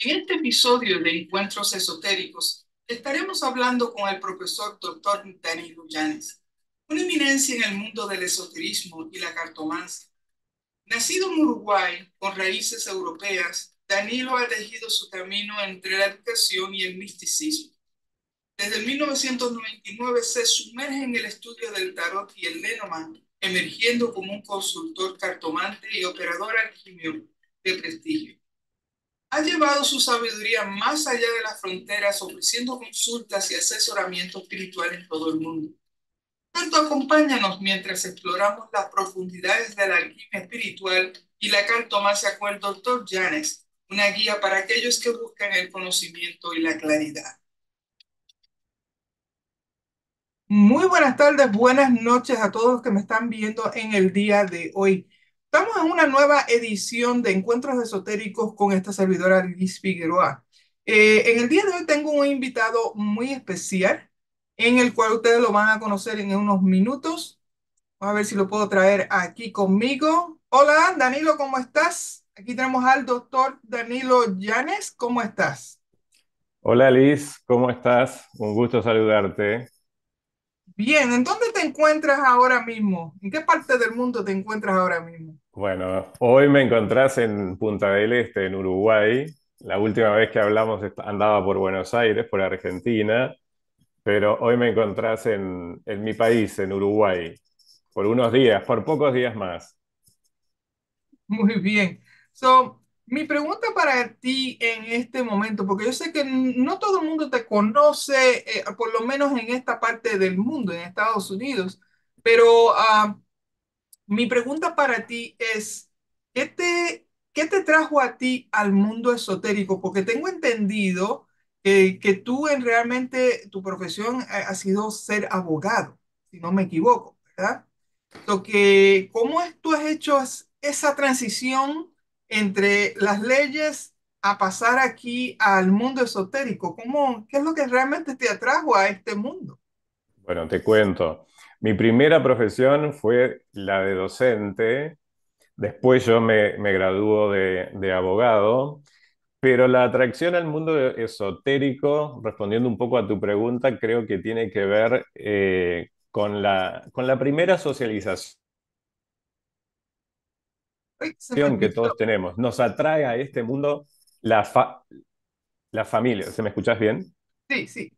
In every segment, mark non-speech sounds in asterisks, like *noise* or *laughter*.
En este episodio de Encuentros Esotéricos estaremos hablando con el profesor Dr. Danilo Lujanes, una eminencia en el mundo del esoterismo y la cartomancia. Nacido en Uruguay con raíces europeas, Danilo ha elegido su camino entre la educación y el misticismo. Desde 1999 se sumerge en el estudio del tarot y el lenoma, emergiendo como un consultor cartomante y operador alquimio de prestigio ha llevado su sabiduría más allá de las fronteras, ofreciendo consultas y asesoramiento espiritual en todo el mundo. Tanto acompáñanos mientras exploramos las profundidades de la alquimia espiritual y la más con el doctor Janes, una guía para aquellos que buscan el conocimiento y la claridad. Muy buenas tardes, buenas noches a todos que me están viendo en el día de hoy. Estamos en una nueva edición de Encuentros Esotéricos con esta servidora Liz Figueroa. Eh, en el día de hoy tengo un invitado muy especial, en el cual ustedes lo van a conocer en unos minutos. Vamos a ver si lo puedo traer aquí conmigo. Hola, Danilo, ¿cómo estás? Aquí tenemos al doctor Danilo Llanes. ¿Cómo estás? Hola, Liz, ¿cómo estás? Un gusto saludarte. Bien, ¿en dónde te encuentras ahora mismo? ¿En qué parte del mundo te encuentras ahora mismo? Bueno, hoy me encontrás en Punta del Este, en Uruguay. La última vez que hablamos andaba por Buenos Aires, por Argentina, pero hoy me encontrás en, mi país, en Uruguay, por unos días, por pocos días más. Muy bien. Mi pregunta para ti en este momento, porque yo sé que no todo el mundo te conoce, eh, por lo menos en esta parte del mundo, en Estados Unidos, pero ah, mi pregunta para ti es, ¿qué te, te trajo a ti al mundo esotérico? Porque tengo entendido que tú en realmente, tu profesión eh, ha, sido ser abogado, si no me equivoco, ¿verdad? Lo ¿Cómo es, tú has hecho esa transición? entre las leyes a pasar aquí al mundo esotérico? ¿Cómo, ¿Qué es lo que realmente te atrajo a este mundo? Bueno, te cuento. Mi primera profesión fue la de docente. Después yo me, graduó de, abogado. Pero la atracción al mundo esotérico, respondiendo un poco a tu pregunta, creo que tiene que ver eh, con, la, con la primera socialización que todos tenemos. Nos atrae a este mundo la, la familia. ¿Se me escuchás bien? Sí, sí.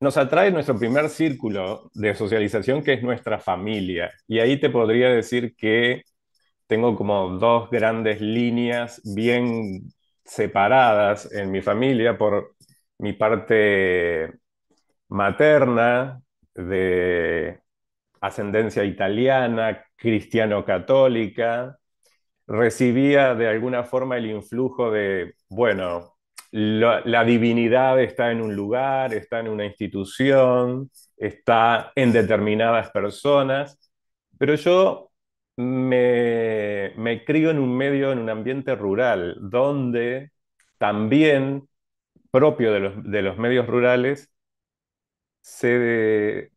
Nos atrae nuestro primer círculo de socialización, que es nuestra familia. Y ahí te podría decir que tengo como dos grandes líneas bien separadas en mi familia por mi parte materna de ascendencia italiana, cristiano-católica, recibía de alguna forma el influjo de, bueno, la, divinidad está en un lugar, está en una institución, está en determinadas personas, pero yo me, me crío en un medio, en un ambiente rural, donde también propio de los, de los medios rurales, se,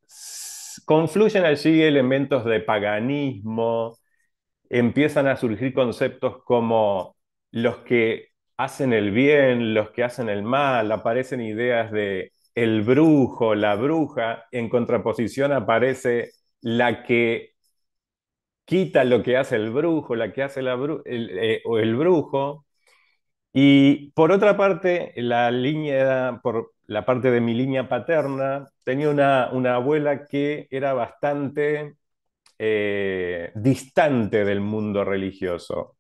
confluyen allí elementos de paganismo, empiezan a surgir conceptos como los que hacen el bien, los que hacen el mal, aparecen ideas de el brujo, la bruja, en contraposición aparece la que quita lo que hace el brujo, la que hace la el, eh, o el brujo. Y por otra parte, la línea, por, la parte de mi línea paterna, tenía una, abuela que era bastante eh, distante del mundo religioso.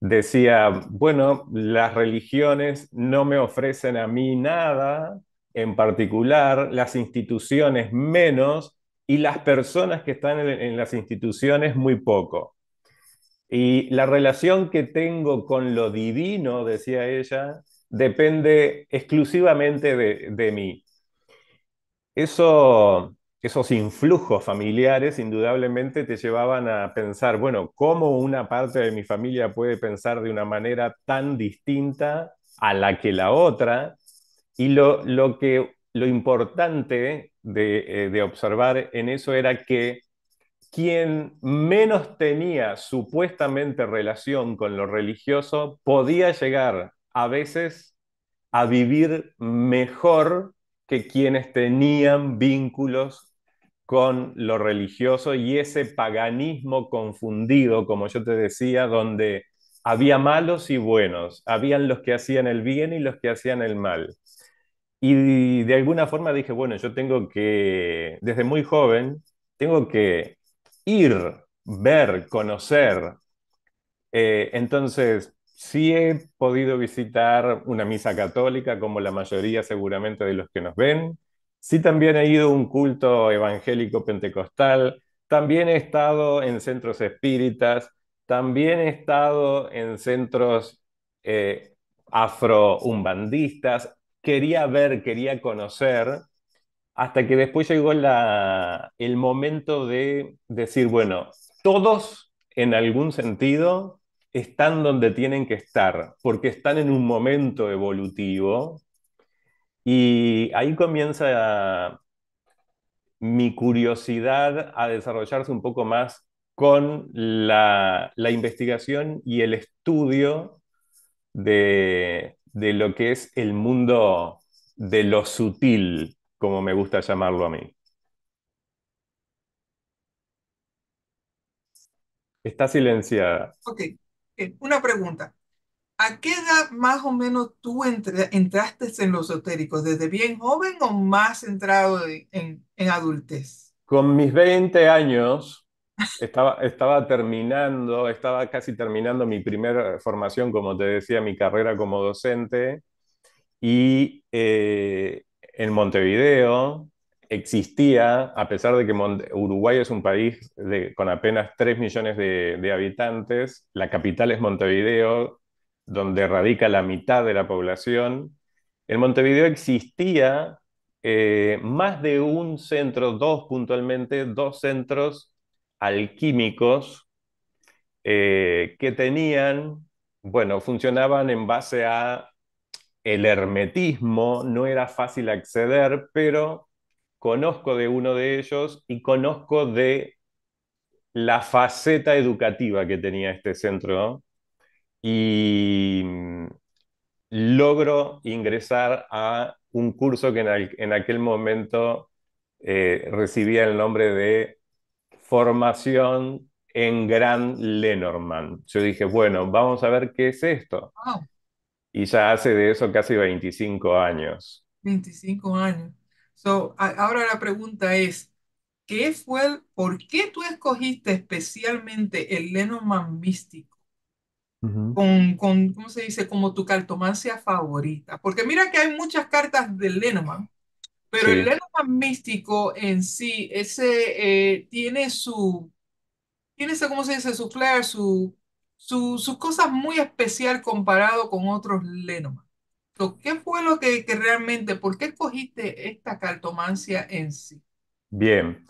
Decía, bueno, las religiones no me ofrecen a mí nada en particular, las instituciones menos y las personas que están en las instituciones muy poco. Y la relación que tengo con lo divino, decía ella, depende exclusivamente de, mí. esos influjos familiares indudablemente te llevaban a pensar, bueno, ¿cómo una parte de mi familia puede pensar de una manera tan distinta a la que la otra? Y lo, que, lo importante de, eh, de observar en eso era que quien menos tenía supuestamente relación con lo religioso podía llegar a veces a vivir mejor que quienes tenían vínculos con lo religioso y ese paganismo confundido, como yo te decía, donde había malos y buenos, habían los que hacían el bien y los que hacían el mal. Y de alguna forma dije, bueno, yo tengo que, desde muy joven, tengo que ir, ver, conocer. Eh, entonces, Sí he podido visitar una misa católica, como la mayoría seguramente de los que nos ven. Sí también he ido a un culto evangélico pentecostal. También he estado en centros espíritas. También he estado en centros eh, afro-umbandistas. Quería ver, quería conocer, hasta que después llegó el momento de decir, bueno, todos en algún sentido están donde tienen que estar, porque están en un momento evolutivo y ahí comienza mi curiosidad a desarrollarse un poco más con la, investigación y el estudio de, de lo que es el mundo de lo sutil, como me gusta llamarlo a mí. Está silenciada. Ok una pregunta. ¿A qué edad más o menos tú entraste en los esotéricos? ¿Desde bien joven o más entrado en, adultez? Con mis 20 años estaba, estaba terminando, estaba casi terminando mi primera eh, formación, como te decía, mi carrera como docente. Y eh, en Montevideo, existía, a pesar de que Uruguay es un país con apenas 3 millones de, habitantes, la capital es Montevideo, donde radica la mitad de la población. En Montevideo existía eh, más de un centro, dos puntualmente, dos centros alquímicos eh, que tenían, bueno, funcionaban en base a el hermetismo, no era fácil acceder, pero conozco de uno de ellos y conozco de la faceta educativa que tenía este centro. Y mm, logro ingresar a un curso que en, aquel momento eh, recibía el nombre de Formación en Gran Lenormand. Yo dije, bueno, vamos a ver qué es esto. Y ya hace de eso casi 25 años. 25 años ahora la pregunta es, ¿qué fue ¿por qué tú escogiste especialmente el Lenormand místico? con, con, ¿cómo se dice? Como tu cartomancia favorita. Porque mira que hay muchas cartas del Lenormand, pero el Lenormand místico en sí, ese eh, tiene su, tiene ese, ¿cómo se dice? Su flair, su, su, sus cosas muy especial comparado con otros Lenormand. ¿Qué fue lo que, realmente, por qué escogiste esta cartomancia en sí? Bien,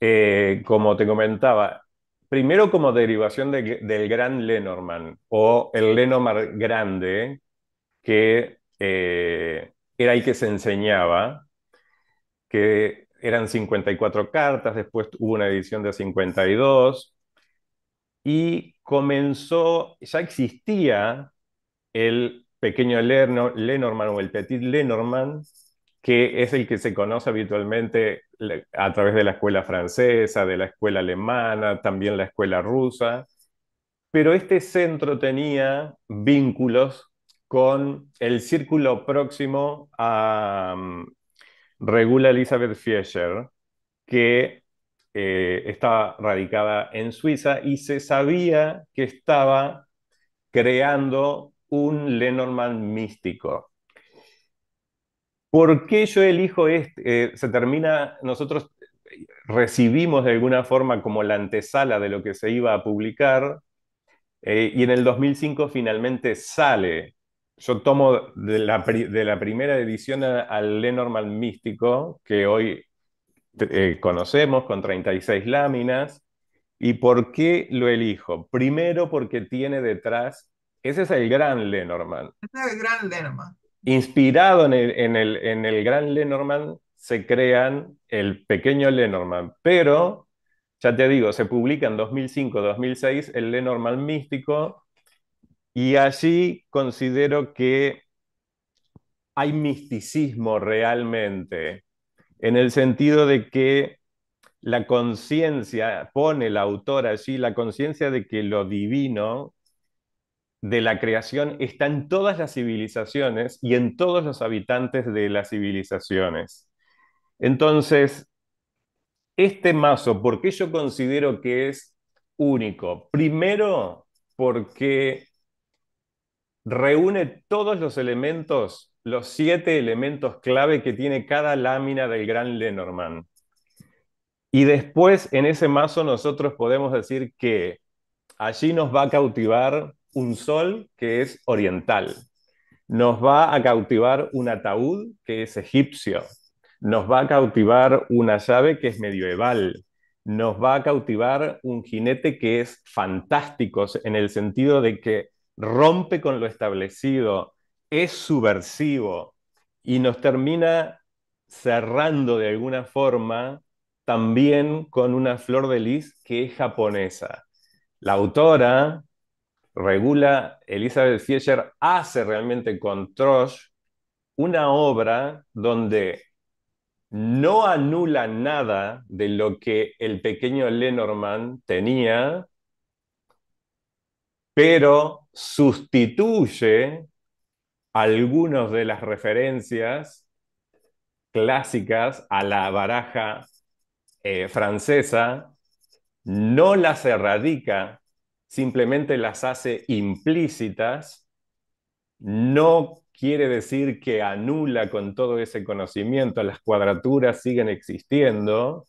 eh, como te comentaba, primero como derivación del gran Lenormand o el Lenormand grande, que eh, era el que se enseñaba, que eran 54 cartas, después hubo una edición de 52, y comenzó, ya existía el pequeño Lenormand o el Petit Lenormand, que es el que se conoce habitualmente a través de la escuela francesa, de la escuela alemana, también la escuela rusa, pero este centro tenía vínculos con el círculo próximo a mm, Regula Elizabeth Fischer, que eh, estaba radicada en Suiza y se sabía que estaba creando un Lenormand místico. ¿Por qué yo elijo este? Eh, se termina, nosotros recibimos de alguna forma como la antesala de lo que se iba a publicar eh, y en el 2005 finalmente sale. Yo tomo de la, primera edición al Lenormand místico que hoy eh, conocemos con 36 láminas. ¿Y por qué lo elijo? Primero porque tiene detrás ese es el gran Lenormand. Ese es el gran Lenormand. Inspirado en el, en el, en gran Lenormand, se crean el pequeño Lenormand, pero ya te digo, se publica en 2005-2006 el Lenormand místico y allí considero que hay misticismo realmente, en el sentido de que la conciencia, pone el autor allí, la conciencia de que lo divino de la creación está en todas las civilizaciones y en todos los habitantes de las civilizaciones. Entonces, este mazo, ¿por qué yo considero que es único? Primero, porque reúne todos los elementos, los siete elementos clave que tiene cada lámina del gran Lenormand. Y después, en ese mazo, nosotros podemos decir que allí nos va a cautivar un sol que es oriental, nos va a cautivar un ataúd que es egipcio, nos va a cautivar una llave que es medieval, nos va a cautivar un jinete que es fantástico en el sentido de que rompe con lo establecido, es subversivo y nos termina cerrando de alguna forma también con una flor de lis que es japonesa. La autora, regula Elizabeth Fischer, hace realmente con Trosh una obra donde no anula nada de lo que el pequeño Lenormand tenía, pero sustituye algunas de las referencias clásicas a la baraja eh, francesa, no las erradica simplemente las hace implícitas, no quiere decir que anula con todo ese conocimiento, las cuadraturas siguen existiendo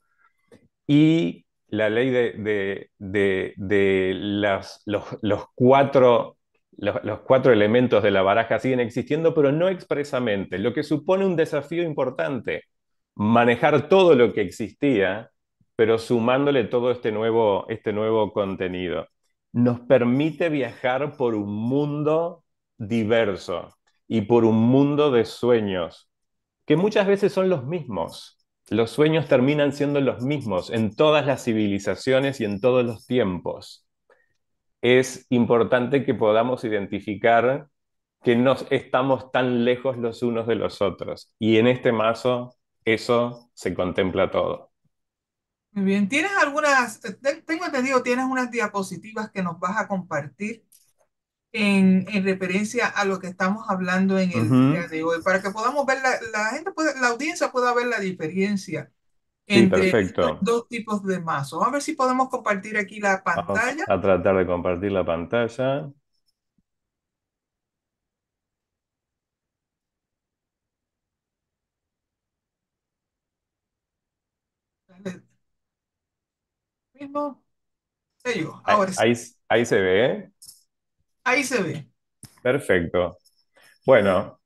y la ley de, los, cuatro, los, cuatro elementos de la baraja siguen existiendo, pero no expresamente, lo que supone un desafío importante, manejar todo lo que existía, pero sumándole todo este nuevo, este nuevo contenido nos permite viajar por un mundo diverso y por un mundo de sueños, que muchas veces son los mismos. Los sueños terminan siendo los mismos en todas las civilizaciones y en todos los tiempos. Es importante que podamos identificar que no estamos tan lejos los unos de los otros. Y en este mazo eso se contempla todo. Muy bien, tienes algunas, tengo entendido, tienes unas diapositivas que nos vas a compartir en, en referencia a lo que estamos hablando en el día de hoy, para que podamos ver, la, la gente puede, la audiencia pueda ver la diferencia entre dos tipos de mazos. A ver si podemos compartir aquí la pantalla. Vamos a tratar de compartir la pantalla. mismo Ahora ahí, se ve. ¿eh? Ahí se ve. Perfecto. Bueno,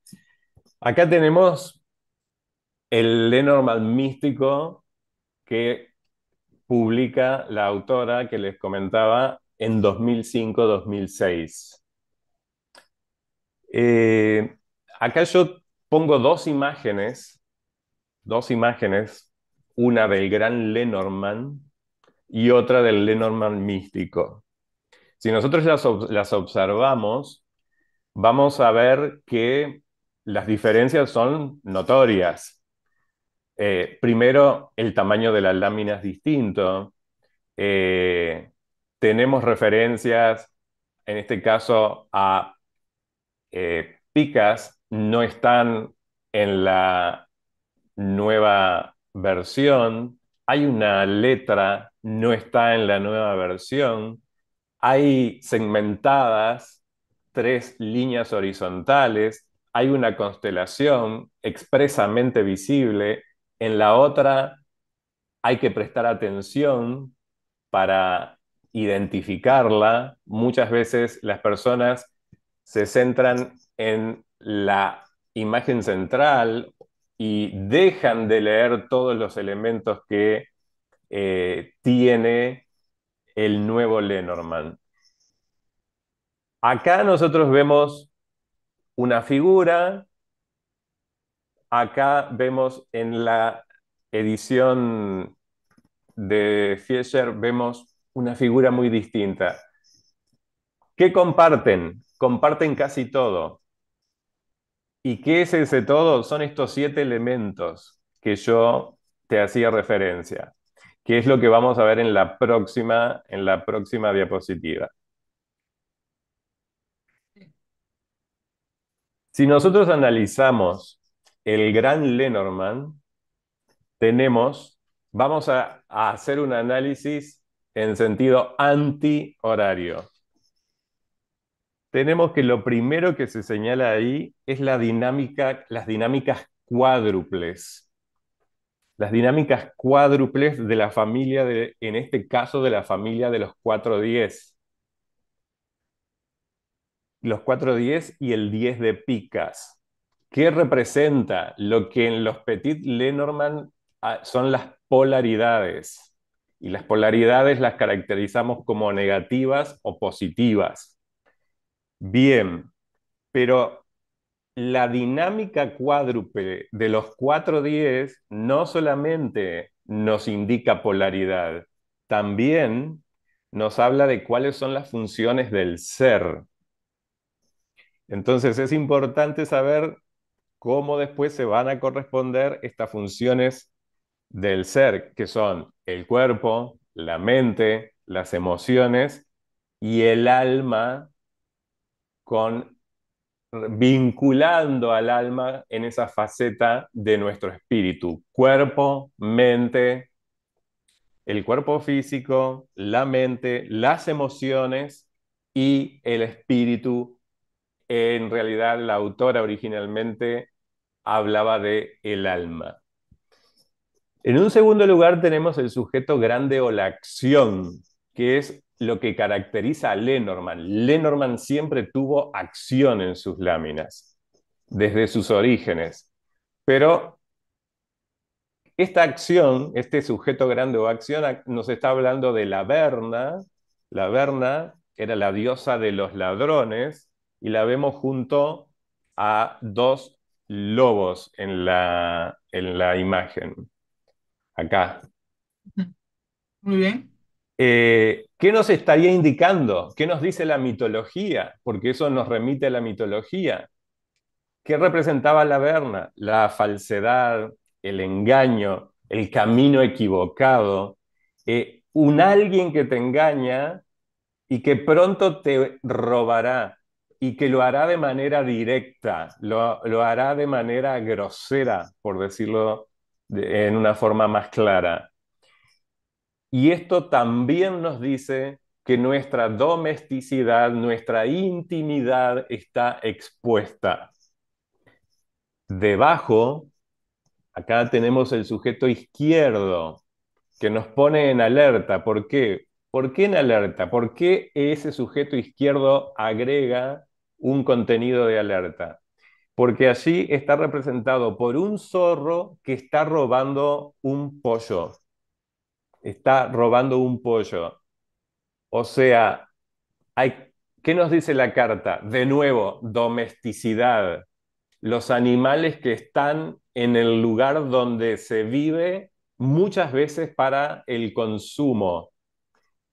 acá tenemos el Lenormand místico que publica la autora que les comentaba en 2005-2006. Eh, acá yo pongo dos imágenes, dos imágenes, una del gran Lenormand y otra del Lenormand místico. Si nosotros las, observamos, vamos a ver que las diferencias son notorias. Eh, primero, el tamaño de las láminas es distinto. Eh, tenemos referencias, en este caso, a eh, picas, no están en la nueva versión hay una letra, no está en la nueva versión, hay segmentadas tres líneas horizontales, hay una constelación expresamente visible, en la otra hay que prestar atención para identificarla. Muchas veces las personas se centran en la imagen central y dejan de leer todos los elementos que eh, tiene el nuevo Lenormand. Acá nosotros vemos una figura, acá vemos en la edición de Fischer, vemos una figura muy distinta. ¿Qué comparten? Comparten casi todo. ¿Y qué es ese todo? Son estos siete elementos que yo te hacía referencia, que es lo que vamos a ver en la próxima, en la próxima diapositiva. Si nosotros analizamos el gran Lenormand, tenemos, vamos a, a hacer un análisis en sentido antihorario tenemos que lo primero que se señala ahí es la dinámica, las dinámicas cuádruples. Las dinámicas cuádruples de la familia, de, en este caso de la familia de los 410. Los 410 y el 10 de picas. ¿Qué representa lo que en los Petit Lenormand ah, son las polaridades? Y las polaridades las caracterizamos como negativas o positivas. Bien, pero la dinámica cuádruple de los cuatro diez no solamente nos indica polaridad, también nos habla de cuáles son las funciones del ser. Entonces es importante saber cómo después se van a corresponder estas funciones del ser, que son el cuerpo, la mente, las emociones y el alma con vinculando al alma en esa faceta de nuestro espíritu, cuerpo, mente, el cuerpo físico, la mente, las emociones y el espíritu. En realidad, la autora originalmente hablaba de el alma. En un segundo lugar tenemos el sujeto grande o la acción, que es lo que caracteriza a Lenormand. Lenormand siempre tuvo acción en sus láminas, desde sus orígenes. Pero esta acción, este sujeto grande o acción, nos está hablando de la Verna. La Verna era la diosa de los ladrones y la vemos junto a dos lobos en la, en la imagen. Acá. Muy bien. Eh, ¿Qué nos estaría indicando? ¿Qué nos dice la mitología? Porque eso nos remite a la mitología. ¿Qué representaba la Verna? La falsedad, el engaño, el camino equivocado, eh, un alguien que te engaña y que pronto te robará y que lo hará de manera directa, lo, hará de manera grosera, por decirlo en una forma más clara. Y esto también nos dice que nuestra domesticidad, nuestra intimidad está expuesta. Debajo, acá tenemos el sujeto izquierdo, que nos pone en alerta. ¿Por qué? ¿Por qué en alerta? ¿Por qué ese sujeto izquierdo agrega un contenido de alerta? Porque allí está representado por un zorro que está robando un pollo está robando un pollo. O sea, hay, ¿qué nos dice la carta? De nuevo, domesticidad. Los animales que están en el lugar donde se vive muchas veces para el consumo.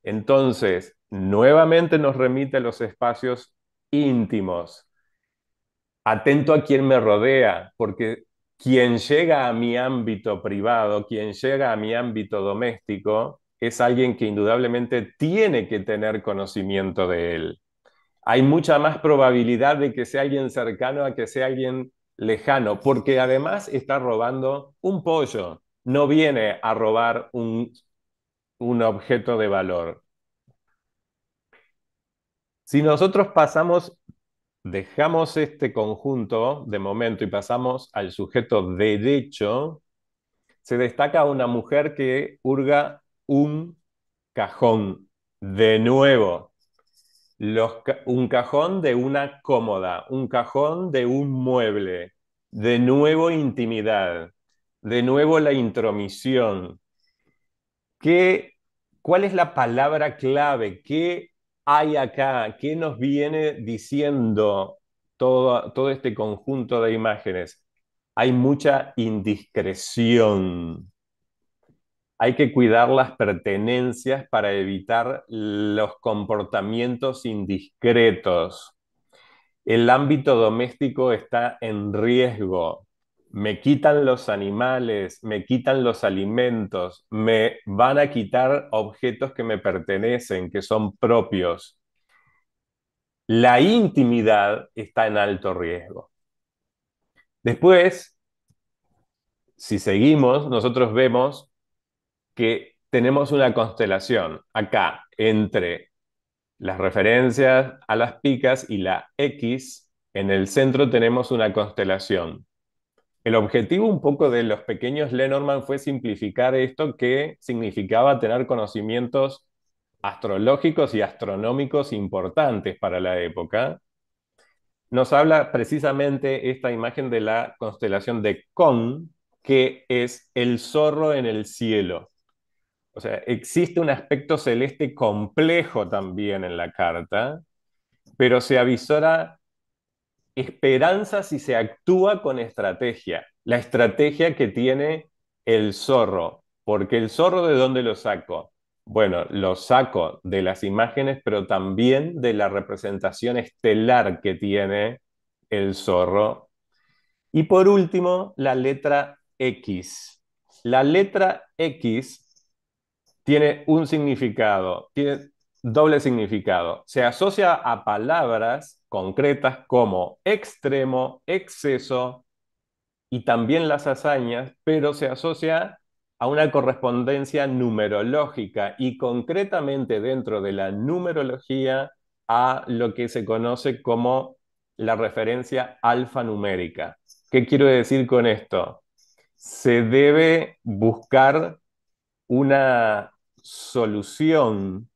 Entonces, nuevamente nos remite a los espacios íntimos. Atento a quien me rodea, porque quien llega a mi ámbito privado, quien llega a mi ámbito doméstico, es alguien que indudablemente tiene que tener conocimiento de él. Hay mucha más probabilidad de que sea alguien cercano a que sea alguien lejano, porque además está robando un pollo, no viene a robar un, objeto de valor. Si nosotros pasamos dejamos este conjunto de momento y pasamos al sujeto derecho, se destaca una mujer que hurga un cajón. De nuevo, un cajón de una cómoda, un cajón de un mueble. De nuevo intimidad, de nuevo la intromisión. ¿Qué, ¿Cuál es la palabra clave? ¿Qué hay acá? ¿Qué nos viene diciendo todo, todo este conjunto de imágenes? Hay mucha indiscreción. Hay que cuidar las pertenencias para evitar los comportamientos indiscretos. El ámbito doméstico está en riesgo me quitan los animales, me quitan los alimentos, me van a quitar objetos que me pertenecen, que son propios. La intimidad está en alto riesgo. Después, si seguimos, nosotros vemos que tenemos una constelación acá entre las referencias a las picas y la X. En el centro tenemos una constelación el objetivo un poco de los pequeños Lenormand fue simplificar esto que significaba tener conocimientos astrológicos y astronómicos importantes para la época. Nos habla precisamente esta imagen de la constelación de Con, que es el zorro en el cielo. O sea, existe un aspecto celeste complejo también en la carta, pero se avisora esperanza si se actúa con estrategia, la estrategia que tiene el zorro, porque el zorro de dónde lo saco? Bueno, lo saco de las imágenes, pero también de la representación estelar que tiene el zorro. Y por último, la letra X. La letra X tiene un significado, tiene doble significado. Se asocia a palabras concretas como extremo, exceso y también las hazañas, pero se asocia a una correspondencia numerológica y concretamente dentro de la numerología a lo que se conoce como la referencia alfanumérica. ¿Qué quiero decir con esto? Se debe buscar una solución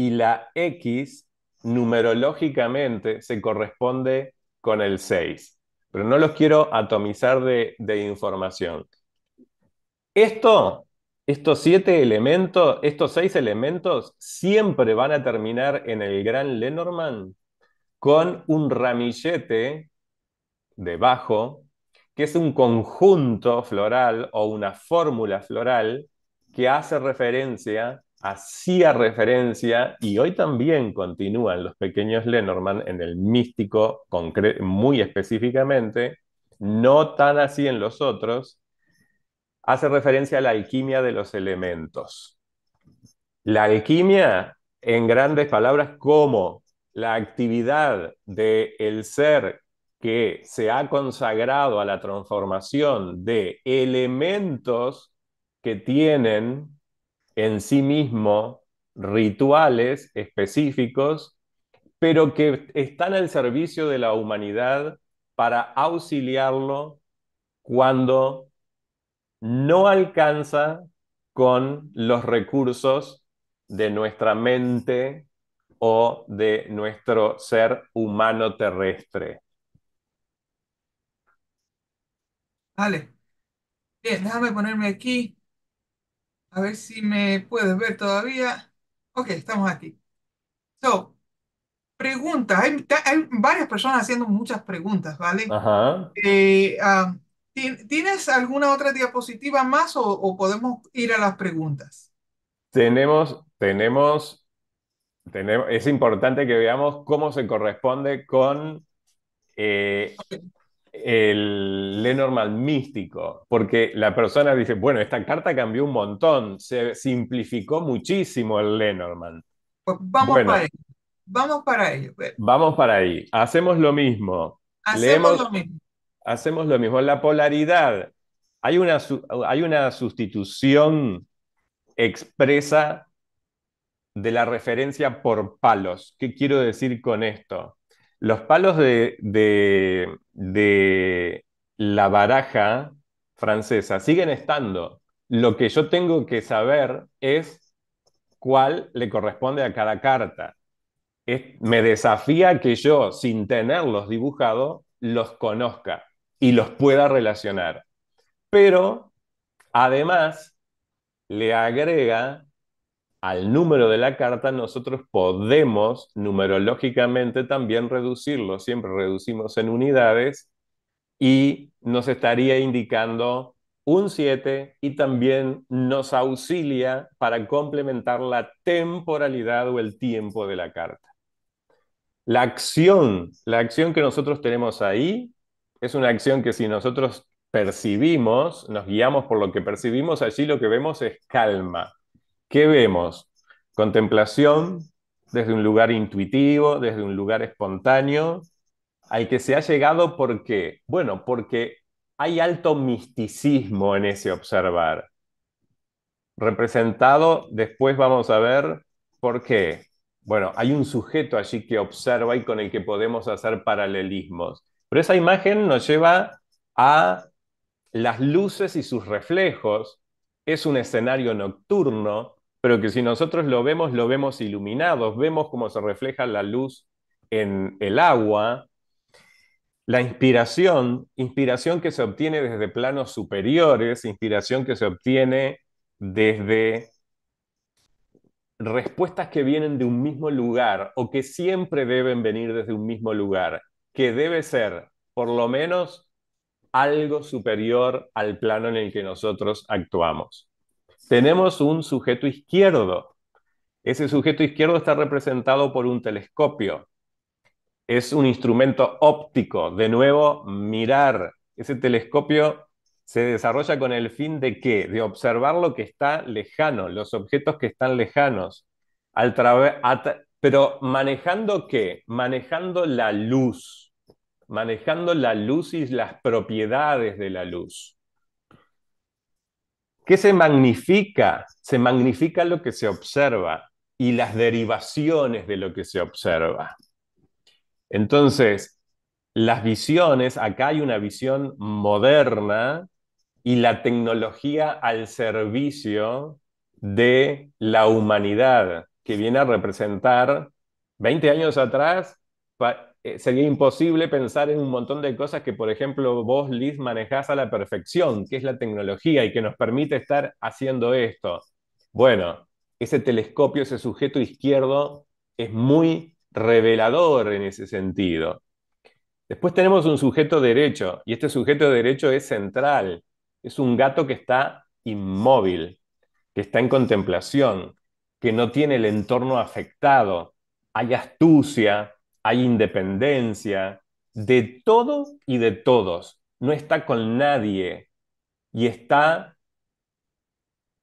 y la X numerológicamente se corresponde con el 6. Pero no los quiero atomizar de, información. Esto, estos siete elementos, estos seis elementos siempre van a terminar en el gran Lenormand con un ramillete debajo, que es un conjunto floral o una fórmula floral que hace referencia hacía referencia y hoy también continúan los pequeños Lenormand en el místico muy específicamente, no tan así en los otros, hace referencia a la alquimia de los elementos. La alquimia, en grandes palabras, como la actividad del el ser que se ha consagrado a la transformación de elementos que tienen en sí mismo rituales específicos, pero que están al servicio de la humanidad para auxiliarlo cuando no alcanza con los recursos de nuestra mente o de nuestro ser humano terrestre. Vale. Bien, déjame ponerme aquí. A ver si me puedes ver todavía. Ok, estamos aquí. So, preguntas. Hay, varias personas haciendo muchas preguntas, ¿vale? Ajá. Eh, ¿Tienes alguna otra diapositiva más o, podemos ir a las preguntas? Tenemos, tenemos, tenemos, es importante que veamos cómo se corresponde con eh, el Lenormand místico, porque la persona dice, bueno, esta carta cambió un montón, se simplificó muchísimo el Lenormand. Pues vamos para ahí Vamos para ahí. Pues. Vamos para ahí. Hacemos lo mismo. Hacemos lo mismo. Hacemos lo mismo. La polaridad. Hay una, hay una sustitución expresa de la referencia por palos. ¿Qué quiero decir con esto? Los palos de, la baraja francesa siguen estando. Lo que yo tengo que saber es cuál le corresponde a cada carta. me desafía que yo, sin tenerlos dibujados, los conozca y los pueda relacionar. Pero, además, le agrega al número de la carta, nosotros podemos numerológicamente también reducirlo, siempre reducimos en unidades y nos estaría indicando un 7 y también nos auxilia para complementar la temporalidad o el tiempo de la carta. La acción, la acción que nosotros tenemos ahí es una acción que si nosotros percibimos, nos guiamos por lo que percibimos, allí lo que vemos es calma. ¿Qué vemos? Contemplación desde un lugar intuitivo, desde un lugar espontáneo, al que se ha llegado porque, bueno, porque hay alto misticismo en ese observar. Representado, después vamos a ver por qué. Bueno, hay un sujeto allí que observa y con el que podemos hacer paralelismos. Pero esa imagen nos lleva a las luces y sus reflejos. Es un escenario nocturno, pero que si nosotros lo vemos, lo vemos iluminados, vemos cómo se refleja la luz en el agua. La inspiración, inspiración que se obtiene desde planos superiores, inspiración que se obtiene desde respuestas que vienen de un mismo lugar o que siempre deben venir desde un mismo lugar, que debe ser por lo menos algo superior al plano en el que nosotros actuamos tenemos un sujeto izquierdo. Ese sujeto izquierdo está representado por un telescopio. Es un instrumento óptico. De nuevo, mirar. Ese telescopio se desarrolla con el fin de qué? De observar lo que está lejano, los objetos que están lejanos. pero manejando qué? Manejando la luz, manejando la luz y las propiedades de la luz. ¿Qué se magnifica? Se magnifica lo que se observa y las derivaciones de lo que se observa. Entonces, las visiones, acá hay una visión moderna y la tecnología al servicio de la humanidad, que viene a representar 20 años atrás, eh, sería imposible pensar en un montón de cosas que, por ejemplo, vos, Liz, manejás a la perfección, que es la tecnología y que nos permite estar haciendo esto. Bueno, ese telescopio, ese sujeto izquierdo, es muy revelador en ese sentido. Después tenemos un sujeto derecho, y este sujeto derecho es central. Es un gato que está inmóvil, que está en contemplación, que no tiene el entorno afectado. Hay astucia, hay independencia de todo y de todos. No está con nadie y está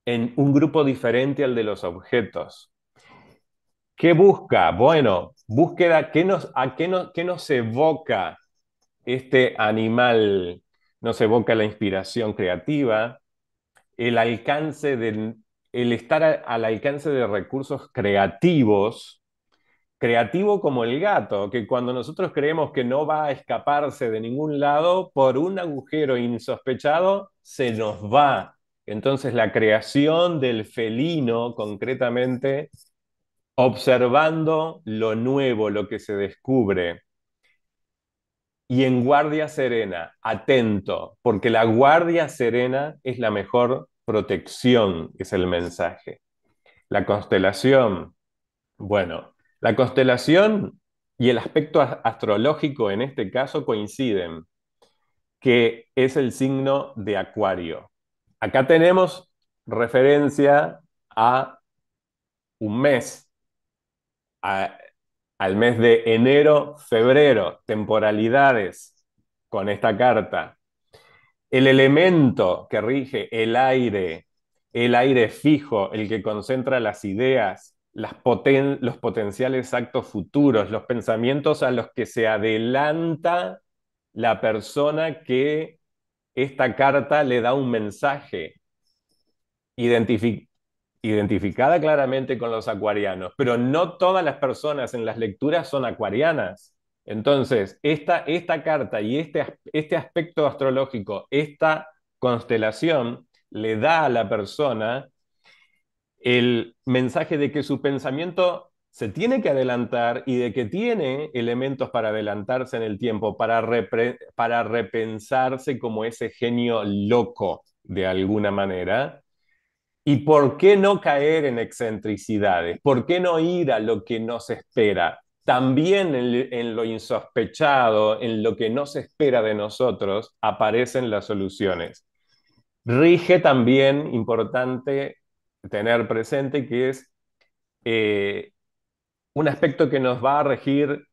en un grupo diferente al de los objetos. ¿Qué busca? Bueno, búsqueda, ¿qué nos, ¿a qué nos, nos evoca este animal? Nos evoca la inspiración creativa, el alcance del, el estar al alcance de recursos creativos, creativo como el gato, que cuando nosotros creemos que no va a escaparse de ningún lado, por un agujero insospechado, se nos va. Entonces la creación del felino, concretamente, observando lo nuevo, lo que se descubre. Y en guardia serena, atento, porque la guardia serena es la mejor protección, es el mensaje. La constelación, bueno, la constelación y el aspecto astrológico en este caso coinciden, que es el signo de Acuario. Acá tenemos referencia a un mes, al mes de enero, febrero, temporalidades con esta carta. El elemento que rige el aire, el aire fijo, el que concentra las ideas, los potenciales actos futuros, los pensamientos a los que se adelanta la persona que esta carta le da un mensaje, identificada claramente con los acuarianos, pero no todas las personas en las lecturas son acuarianas. Entonces, esta, esta carta y este, este aspecto astrológico, esta constelación, le da a la persona el mensaje de que su pensamiento se tiene que adelantar y de que tiene elementos para adelantarse en el tiempo, para, para repensarse como ese genio loco de alguna manera. ¿Y por qué no caer en excentricidades? ¿Por qué no ir a lo que nos espera? También en, en lo insospechado, en lo que no se espera de nosotros, aparecen las soluciones. Rige también, importante, tener presente, que es eh, un aspecto que nos va a regir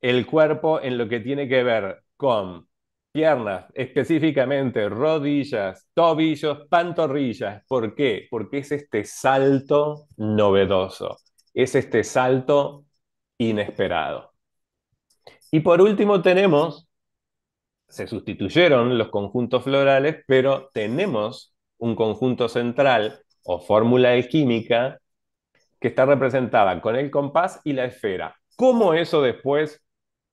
el cuerpo en lo que tiene que ver con piernas, específicamente rodillas, tobillos, pantorrillas. ¿Por qué? Porque es este salto novedoso, es este salto inesperado. Y por último tenemos, se sustituyeron los conjuntos florales, pero tenemos un conjunto central o fórmula alquímica que está representada con el compás y la esfera. ¿Cómo eso después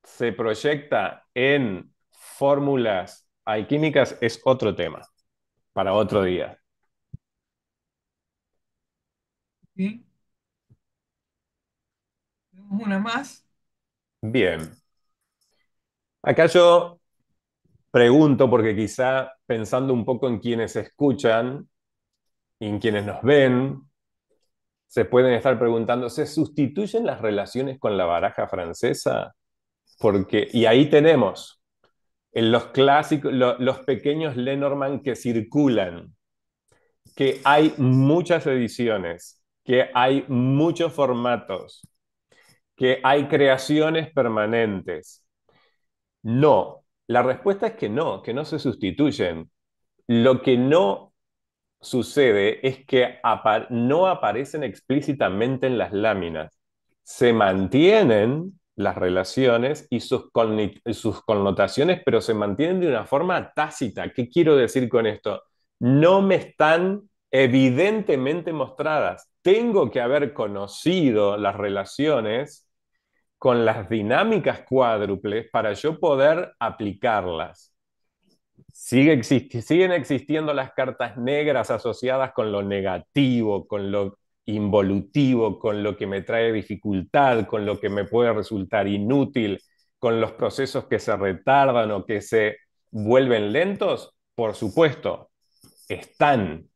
se proyecta en fórmulas alquímicas es otro tema para otro día? una más? Bien. Acá yo pregunto, porque quizá pensando un poco en quienes escuchan, y en quienes nos ven, se pueden estar preguntando, ¿se sustituyen las relaciones con la baraja francesa? Porque, y ahí tenemos los clásicos, los pequeños Lenormand que circulan, que hay muchas ediciones, que hay muchos formatos, que hay creaciones permanentes. No, la respuesta es que no, que no se sustituyen. Lo que no sucede es que no aparecen explícitamente en las láminas, se mantienen las relaciones y sus, sus connotaciones, pero se mantienen de una forma tácita. ¿Qué quiero decir con esto? No me están evidentemente mostradas. Tengo que haber conocido las relaciones con las dinámicas cuádruples para yo poder aplicarlas siguen existiendo las cartas negras asociadas con lo negativo, con lo involutivo, con lo que me trae dificultad, con lo que me puede resultar inútil, con los procesos que se retardan o que se vuelven lentos, por supuesto, están.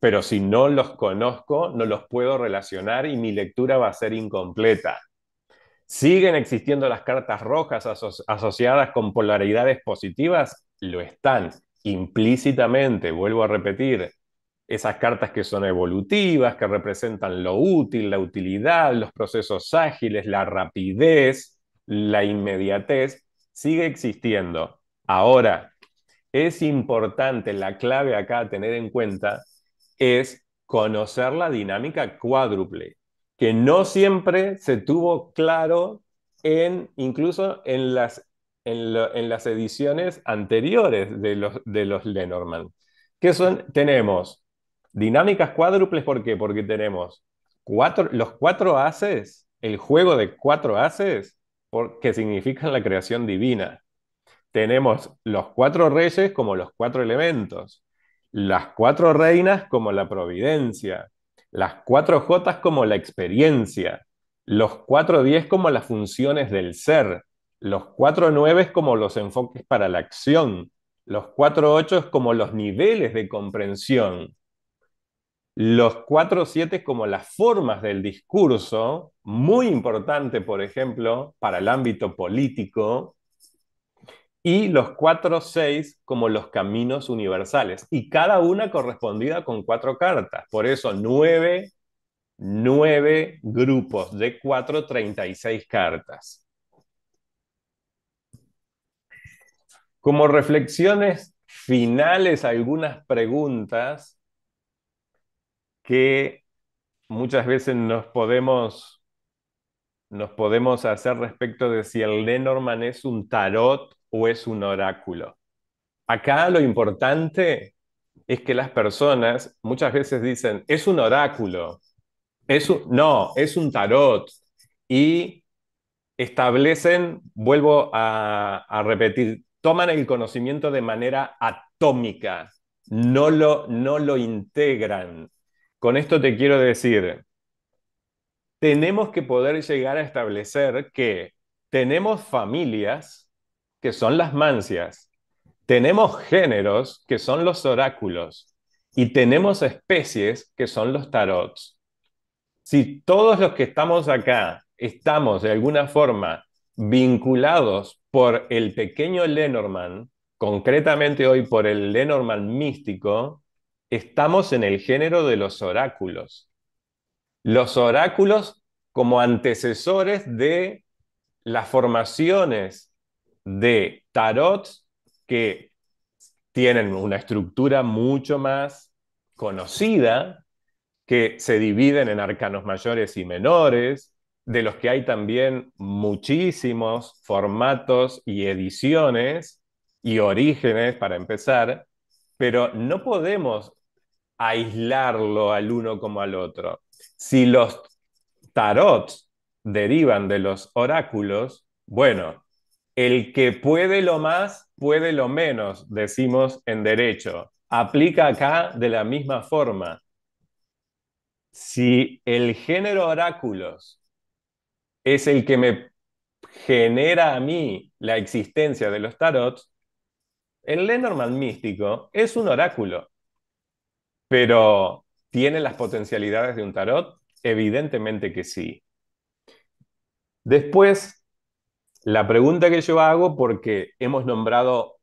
pero si no los conozco, no los puedo relacionar y mi lectura va a ser incompleta. ¿Siguen existiendo las cartas rojas asociadas con polaridades positivas? Lo están implícitamente, vuelvo a repetir, esas cartas que son evolutivas, que representan lo útil, la utilidad, los procesos ágiles, la rapidez, la inmediatez, sigue existiendo. Ahora, es importante, la clave acá a tener en cuenta es conocer la dinámica cuádruple que no siempre se tuvo claro en, incluso en las, en, las ediciones anteriores de los, de los Lenormand. que son? Tenemos dinámicas cuádruples, ¿por qué? Porque tenemos cuatro, los cuatro haces, el juego de cuatro haces, que significan la creación divina. Tenemos los cuatro reyes como los cuatro elementos, las cuatro reinas como la providencia, las cuatro J como la experiencia, los cuatro como las funciones del ser, los cuatro como los enfoques para la acción, los cuatro ocho como los niveles de comprensión, los cuatro siete como las formas del discurso, muy importante, por ejemplo, para el ámbito político, y los cuatro seis como los caminos universales, y cada una correspondida con cuatro cartas. Por eso, nueve, grupos de cuatro, treinta cartas. Como reflexiones finales, algunas preguntas que muchas veces nos podemos, nos podemos hacer respecto de si el Lenormand es un tarot o es un oráculo. Acá lo importante es que las personas muchas veces dicen, es un oráculo, no, es un tarot, y establecen, vuelvo a, repetir, toman el conocimiento de manera atómica, no lo, no lo integran. Con esto te quiero decir, tenemos que poder llegar a establecer que tenemos familias que son las mancias, tenemos géneros, que son los oráculos, y tenemos especies, que son los tarots. Si todos los que estamos acá estamos de alguna forma vinculados por el pequeño Lenormand, concretamente hoy por el Lenormand místico, estamos en el género de los oráculos. Los oráculos como antecesores de las formaciones de tarot que tienen una estructura mucho más conocida, que se dividen en arcanos mayores y menores, de los que hay también muchísimos formatos y ediciones y orígenes para empezar, pero no podemos aislarlo al uno como al otro. Si los tarots derivan de los oráculos, bueno, el que puede lo más, puede lo menos, decimos en derecho. Aplica acá de la misma forma. Si el género oráculos es el que me genera a mí la existencia de los tarots, el Lenormand místico es un oráculo, pero ¿tiene las potencialidades de un tarot? Evidentemente que sí. Después, la pregunta que yo hago, porque hemos nombrado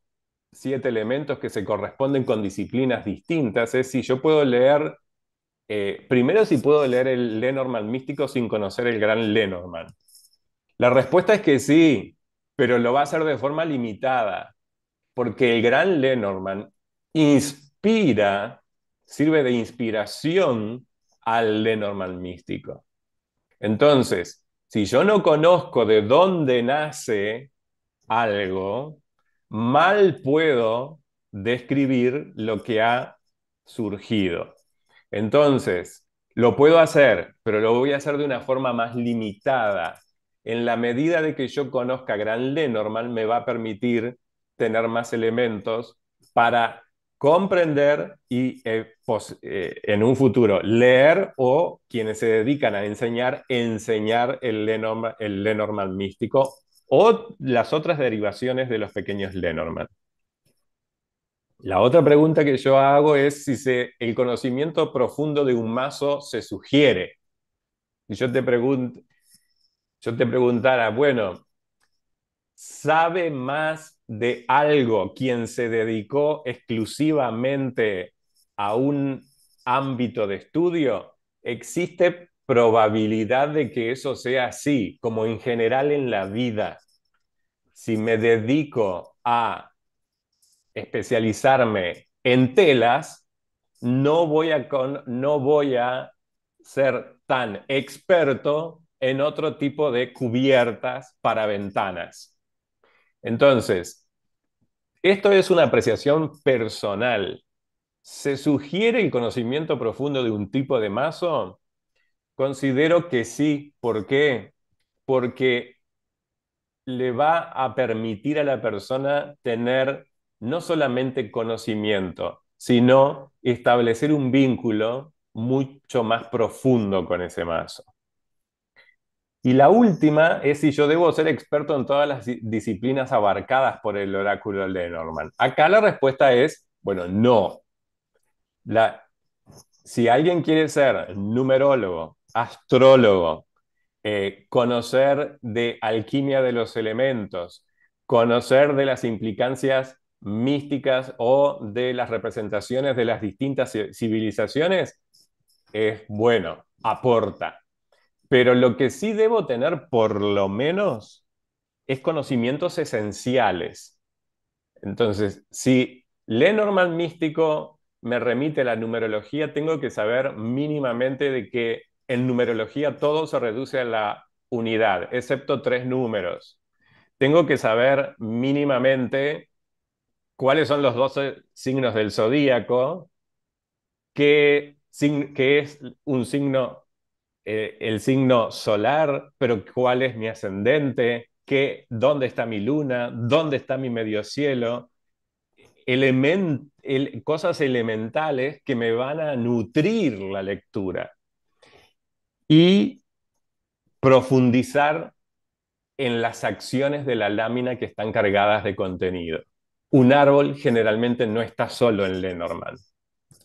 siete elementos que se corresponden con disciplinas distintas, es si yo puedo leer, eh, primero si puedo leer el Lenormand místico sin conocer el gran Lenormand. La respuesta es que sí, pero lo va a hacer de forma limitada, porque el gran Lenormand inspira, sirve de inspiración al Lenormand místico. Entonces, si yo no conozco de dónde nace algo, mal puedo describir lo que ha surgido. Entonces, lo puedo hacer, pero lo voy a hacer de una forma más limitada. En la medida de que yo conozca Gran normal me va a permitir tener más elementos para comprender y eh, eh, en un futuro leer o quienes se dedican a enseñar, enseñar el, Lenormand místico o las otras derivaciones de los pequeños Lenormand. La otra pregunta que yo hago es si se, el conocimiento profundo de un mazo se sugiere. Y yo te, pregunto, yo te preguntara, bueno, ¿sabe más de algo, quien se dedicó exclusivamente a un ámbito de estudio, existe probabilidad de que eso sea así, como en general en la vida. Si me dedico a especializarme en telas, no voy a, no voy a ser tan experto en otro tipo de cubiertas para ventanas. Entonces, esto es una apreciación personal. ¿Se sugiere el conocimiento profundo de un tipo de mazo? Considero que sí. ¿Por qué? Porque le va a permitir a la persona tener no solamente conocimiento, sino establecer un vínculo mucho más profundo con ese mazo. Y la última es si yo debo ser experto en todas las disciplinas abarcadas por el oráculo de Norman. Acá la respuesta es, bueno, no. si alguien quiere ser numerólogo, astrólogo, eh, conocer de alquimia de los elementos, conocer de las implicancias místicas o de las representaciones de las distintas civilizaciones, es bueno, aporta. Pero lo que sí debo tener, por lo menos, es conocimientos esenciales. Entonces, si Lenormand místico me remite a la numerología, tengo que saber mínimamente de que en numerología todo se reduce a la unidad, excepto tres números. Tengo que saber mínimamente cuáles son los 12 signos del zodíaco, qué es un signo eh, el signo solar, pero cuál es mi ascendente, qué, dónde está mi luna, dónde está mi medio cielo, cosas elementales que me van a nutrir la lectura y profundizar en las acciones de la lámina que están cargadas de contenido. Un árbol generalmente no está solo en Lenormand.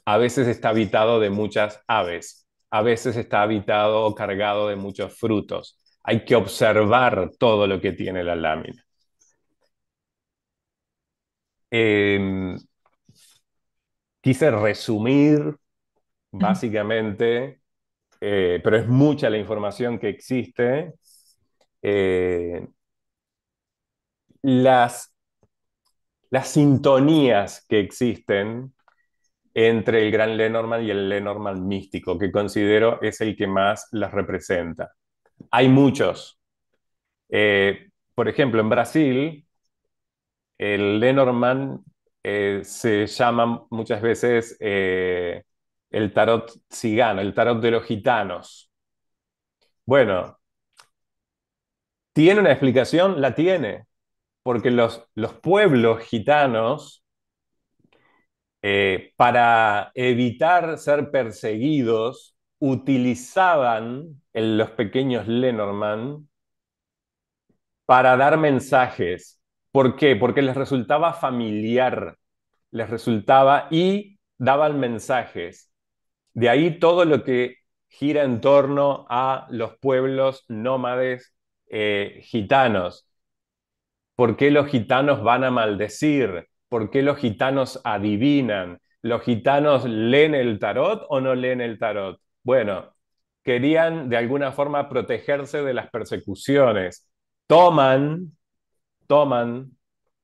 A veces está habitado de muchas aves, a veces está habitado o cargado de muchos frutos. Hay que observar todo lo que tiene la lámina. Em, quise resumir básicamente, eh, pero es mucha la información que existe. Eh, las, las sintonías que existen entre el gran Lenormand y el Lenormand místico, que considero es el que más las representa. Hay muchos. Eh, por ejemplo, en Brasil, el Lenormand eh, se llama muchas veces eh, el tarot cigano, el tarot de los gitanos. Bueno, ¿tiene una explicación? La tiene, porque los, los pueblos gitanos eh, para evitar ser perseguidos, utilizaban en los pequeños Lenormand para dar mensajes. ¿Por qué? Porque les resultaba familiar, les resultaba y daban mensajes. De ahí todo lo que gira en torno a los pueblos nómades eh, gitanos. ¿Por qué los gitanos van a maldecir? por qué los gitanos adivinan, los gitanos leen el tarot o no leen el tarot. Bueno, querían de alguna forma protegerse de las persecuciones. Toman, toman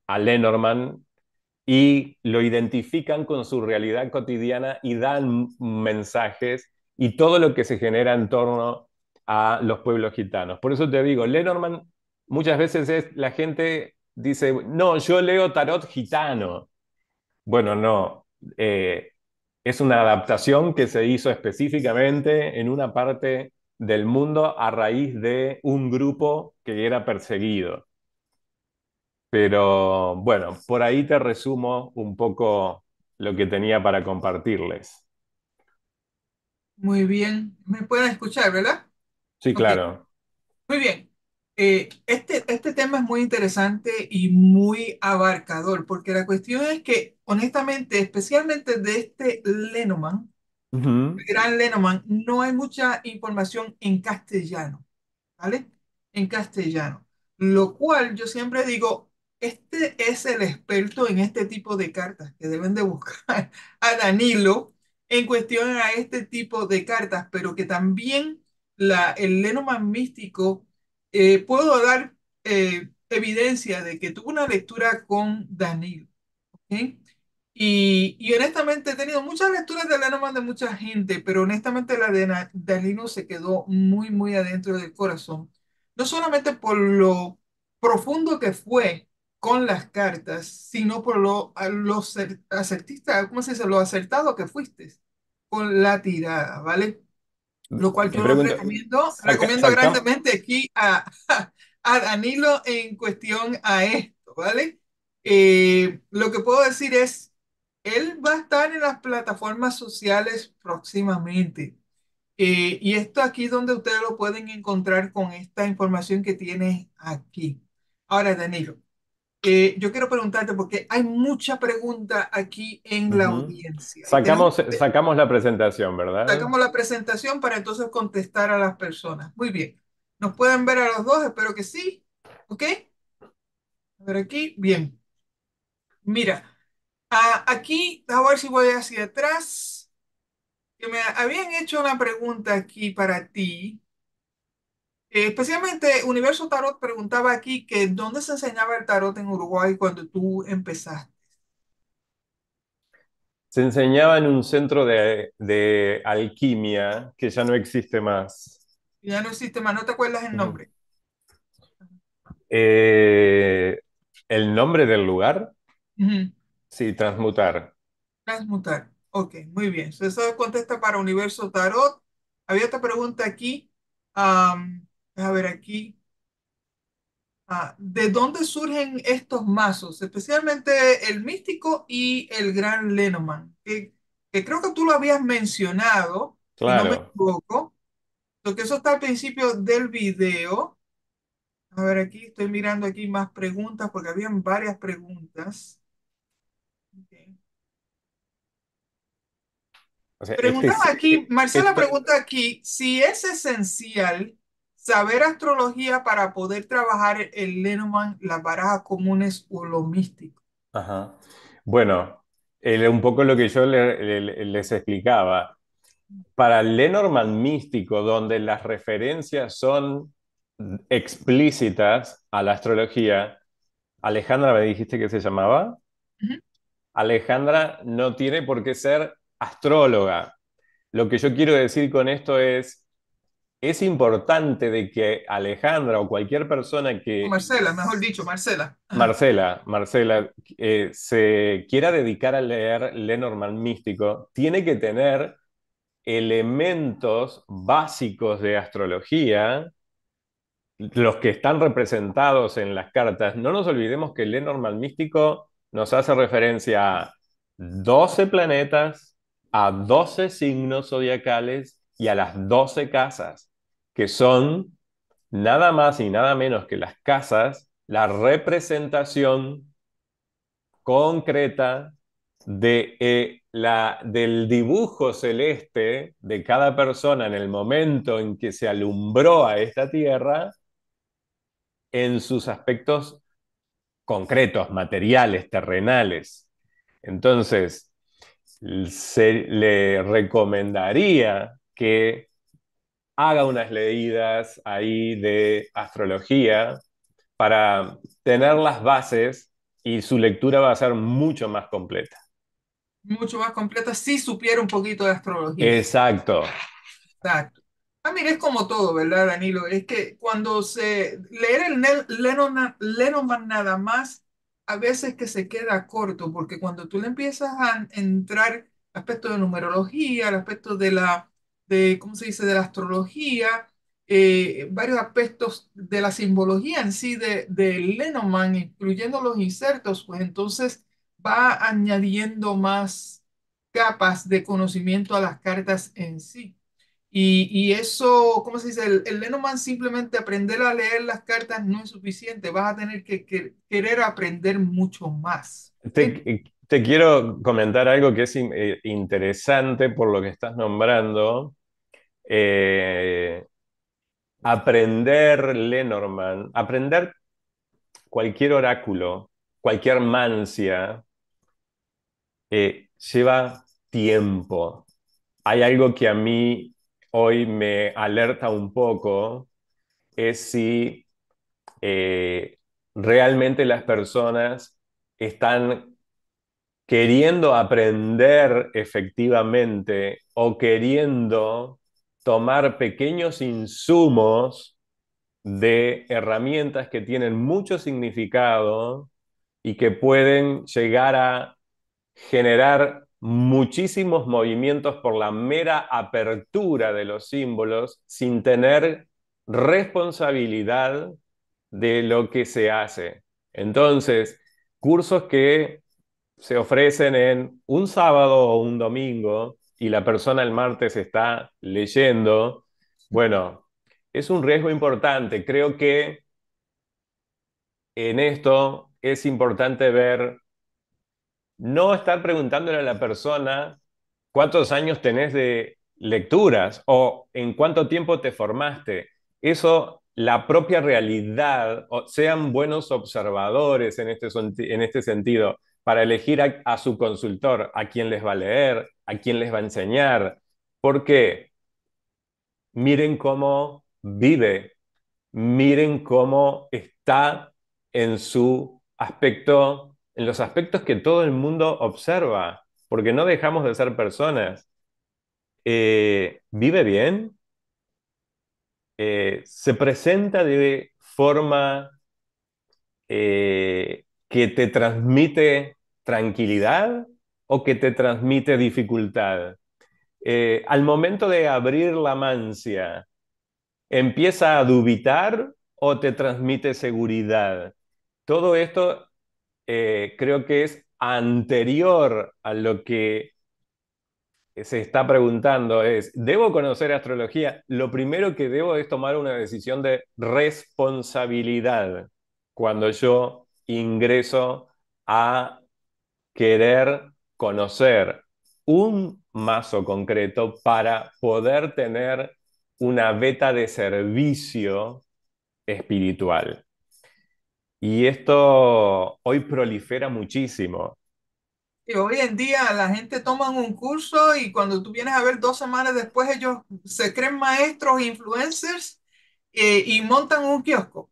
a Lenormand y lo identifican con su realidad cotidiana y dan mensajes y todo lo que se genera en torno a los pueblos gitanos. Por eso te digo, Lenormand muchas veces es la gente dice, no, yo leo tarot gitano. Bueno, no. Eh, es una adaptación que se hizo específicamente en una parte del mundo a raíz de un grupo que era perseguido. Pero bueno, por ahí te resumo un poco lo que tenía para compartirles. Muy bien, me pueden escuchar, ¿verdad? Sí, claro. Muy bien, eh, este, este tema es muy interesante y muy abarcador, porque la cuestión es que, honestamente, especialmente de este Lenoman, el gran Lenoman, no hay mucha información en castellano, ¿vale? En castellano. Lo cual yo siempre digo, este es el experto en este tipo de cartas que deben de buscar *laughs* a Danilo en cuestión a este tipo de cartas, pero que también la, el Lenoman místico eh, puedo dar eh, evidencia de que tuve una lectura con Danilo. Y, y, honestamente he tenido muchas lecturas de Lenormand de mucha gente, pero honestamente la de Danilo se quedó muy, muy adentro del corazón. No solamente por lo profundo que fue con las cartas, sino por lo, ¿cómo se dice? Lo acertado que fuiste con la tirada, ¿vale? Lo cual yo recomiendo, recomiendo grandemente aquí a, *laughs* a, Danilo en cuestión a esto, ¿vale? Eh, lo que puedo decir es, él va a estar en las plataformas sociales próximamente. Eh, y esto aquí donde ustedes lo pueden encontrar con esta información que tiene aquí. Ahora, Danilo, eh, yo quiero preguntarte porque hay mucha pregunta aquí en la audiencia. Sacamos, la presentación, ¿verdad? Sacamos la presentación para entonces contestar a las personas. Muy bien. ¿Nos pueden ver a los dos? Espero que sí. ¿Ok? A ver aquí. Bien. Mira, aquí, a ver si voy hacia atrás. Que me habían hecho una pregunta aquí para ti. Eh, especialmente, Universo Tarot preguntaba aquí que dónde se enseñaba el tarot en Uruguay cuando tú empezaste. Se enseñaba en un centro de, alquimia que ya no existe más. Ya no existe más, ¿no te acuerdas el nombre? Eh, ¿El nombre del lugar? Sí, transmutar. Transmutar, ok, muy bien. Eso contesta para Universo Tarot. Había otra pregunta aquí. A ver, aquí. Ah, ¿de dónde surgen estos mazos? Especialmente el místico y el gran Lenoman, que, creo que tú lo habías mencionado, no me equivoco. eso está al principio del video. A ver, aquí estoy mirando aquí más preguntas porque habían varias preguntas. Este aquí, Marcela este pregunta aquí si es esencial saber astrología para poder trabajar el Lenormand, las barajas comunes o lo místico. Bueno, un poco lo que yo les explicaba. Para el Lenormand místico, donde las referencias son explícitas a la astrología, Alejandra me dijiste que se llamaba. Alejandra no tiene por qué ser astróloga. Lo que yo quiero decir con esto es, es importante de que Alejandra o cualquier persona que... Marcela, mejor dicho, Marcela. Marcela, Marcela, eh, se quiera dedicar a leer Lenormand Místico, tiene que tener elementos básicos de astrología, los que están representados en las cartas. No nos olvidemos que Lenormand Místico nos hace referencia a 12 planetas, a 12 signos zodiacales y a las 12 casas que son nada más y nada menos que las casas, la representación concreta de, eh, la, del dibujo celeste de cada persona en el momento en que se alumbró a esta tierra en sus aspectos concretos, materiales, terrenales. Entonces, se le recomendaría que haga unas leídas ahí de astrología para tener las bases y su lectura va a ser mucho más completa. Mucho más completa si supiera un poquito de astrología. Exacto. Exacto. Ah, mira, es como todo, ¿verdad, Danilo? Es que cuando se leer el Lenormand nada más, a veces que se queda corto, porque cuando tú le empiezas a entrar aspecto de numerología, el aspecto de la de, ¿cómo se dice?, de la astrología, eh, varios aspectos de la simbología en sí de, de Lenoman, incluyendo los insertos, pues entonces va añadiendo más capas de conocimiento a las cartas en sí. Y, y, eso, ¿cómo se dice? El, el, Lenoman simplemente aprender a leer las cartas no es suficiente, vas a tener que, querer aprender mucho más. Este, te quiero comentar algo que es eh, interesante por lo que estás nombrando. Eh, aprender Lenormand, aprender cualquier oráculo, cualquier mancia, eh, lleva tiempo. Hay algo que a mí hoy me alerta un poco, es si realmente las personas están queriendo aprender efectivamente o queriendo tomar pequeños insumos de herramientas que tienen mucho significado y que pueden llegar a generar muchísimos movimientos por la mera apertura de los símbolos sin tener responsabilidad de lo que se hace. Entonces, cursos que se ofrecen en un sábado o un domingo y la persona el martes está leyendo, bueno, es un riesgo importante. Creo que en esto es importante ver, no estar preguntándole a la persona cuántos años tenés de lecturas o en cuánto tiempo te formaste. Eso, la propia realidad, sean buenos observadores en este, en este sentido para elegir a, su consultor, a quién les va a leer, a quién les va a enseñar, porque miren cómo vive, miren cómo está en su aspecto, en los aspectos que todo el mundo observa, porque no dejamos de ser personas. Eh, ¿Vive bien? Eh, ¿Se presenta de forma eh, que te transmite tranquilidad o que te transmite dificultad. Eh, al momento de abrir la mancia, ¿empieza a dubitar o te transmite seguridad? Todo esto eh, creo que es anterior a lo que se está preguntando es, ¿debo conocer astrología? Lo primero que debo es tomar una decisión de responsabilidad cuando yo ingreso a querer conocer un mazo concreto para poder tener una beta de servicio espiritual. Y esto hoy prolifera muchísimo. Y hoy en día la gente toma un curso y cuando tú vienes a ver dos semanas después ellos se creen maestros, influencers eh, y montan un kiosco.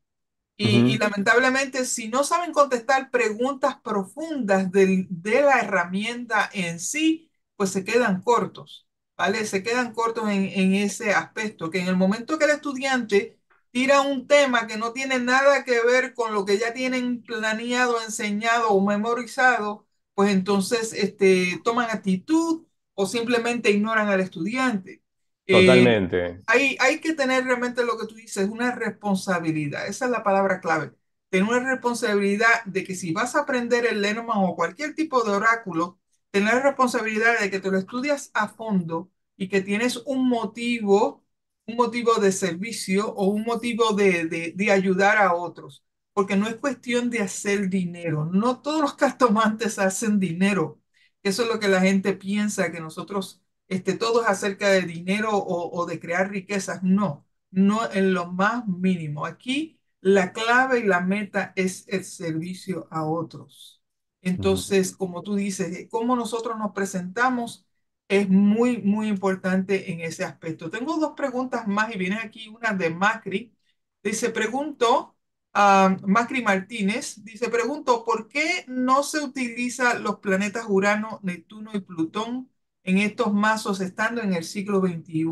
Y, lamentablemente, si no saben contestar preguntas profundas de la herramienta en sí, pues se quedan cortos, ¿vale? Se quedan cortos en, en, ese aspecto, que en el momento que el estudiante tira un tema que no tiene nada que ver con lo que ya tienen planeado, enseñado o memorizado, pues entonces este, toman actitud o simplemente ignoran al estudiante. Eh, Totalmente. hay, que tener realmente lo que tú dices, una responsabilidad. Esa es la palabra clave. Tener una responsabilidad de que si vas a aprender el Lenormand o cualquier tipo de oráculo, tener responsabilidad de que te lo estudias a fondo y que tienes un motivo, un motivo de servicio o un motivo de, de, de ayudar a otros. Porque no es cuestión de hacer dinero. No todos los castomantes hacen dinero. Eso es lo que la gente piensa que nosotros este, todo es acerca de dinero o, de crear riquezas. No, no en lo más mínimo. Aquí la clave y la meta es el servicio a otros. Entonces, como tú dices, eh, cómo nosotros nos presentamos es muy, muy importante en ese aspecto. Tengo dos preguntas más y viene aquí una de Macri. Dice, pregunto, a ah, Macri Martínez, dice, pregunto, ¿por qué no se utilizan los planetas Urano, Neptuno y Plutón en estos mazos estando en el siglo XXI?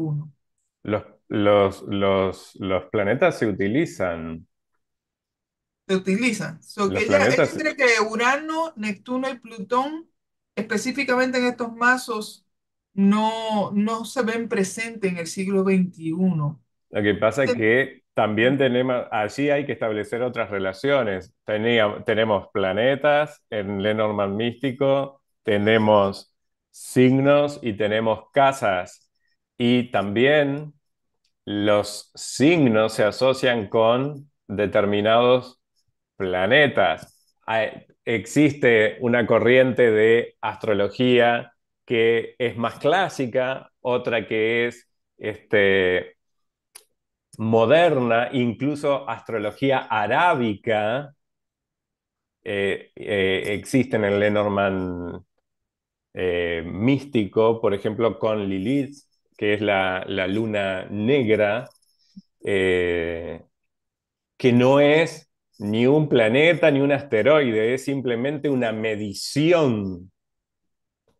Los, los, los, planetas se utilizan. Se utilizan. que es que Urano, Neptuno y Plutón, específicamente en estos mazos, no, no se ven presentes en el siglo XXI. Lo que pasa es que también tenemos, allí hay que establecer otras relaciones. Tenía, tenemos planetas en Lenormand místico, tenemos signos y tenemos casas. Y también los signos se asocian con determinados planetas. existe una corriente de astrología que es más clásica, otra que es este, moderna, incluso astrología arábica. Eh, eh, existen en el Lenormand eh, místico, por ejemplo, con Lilith, que es la, luna negra, eh, que no es ni un planeta ni un asteroide, es simplemente una medición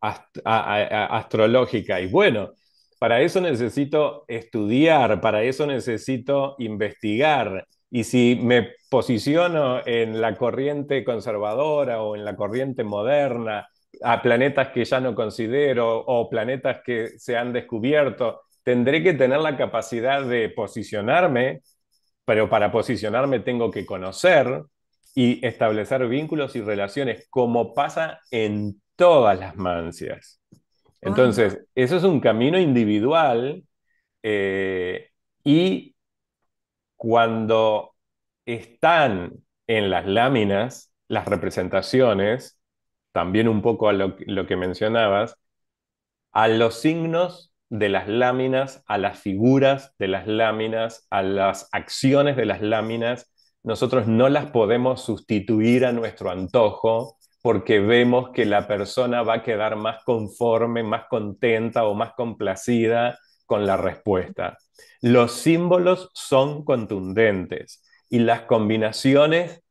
astrológica. Y bueno, para eso necesito estudiar, para eso necesito investigar. Y si me posiciono en la corriente conservadora o en la corriente moderna a planetas que ya no considero o planetas que se han descubierto. Tendré que tener la capacidad de posicionarme, pero para posicionarme tengo que conocer y establecer vínculos y relaciones, como pasa en todas las mancias. Ah. Entonces, eso es un camino individual eh, y cuando están en las láminas las representaciones, también un poco a lo, que mencionabas, a los signos de las láminas, a las figuras de las láminas, a las acciones de las láminas, nosotros no las podemos sustituir a nuestro antojo porque vemos que la persona va a quedar más conforme, más contenta o más complacida con la respuesta. Los símbolos son contundentes y las combinaciones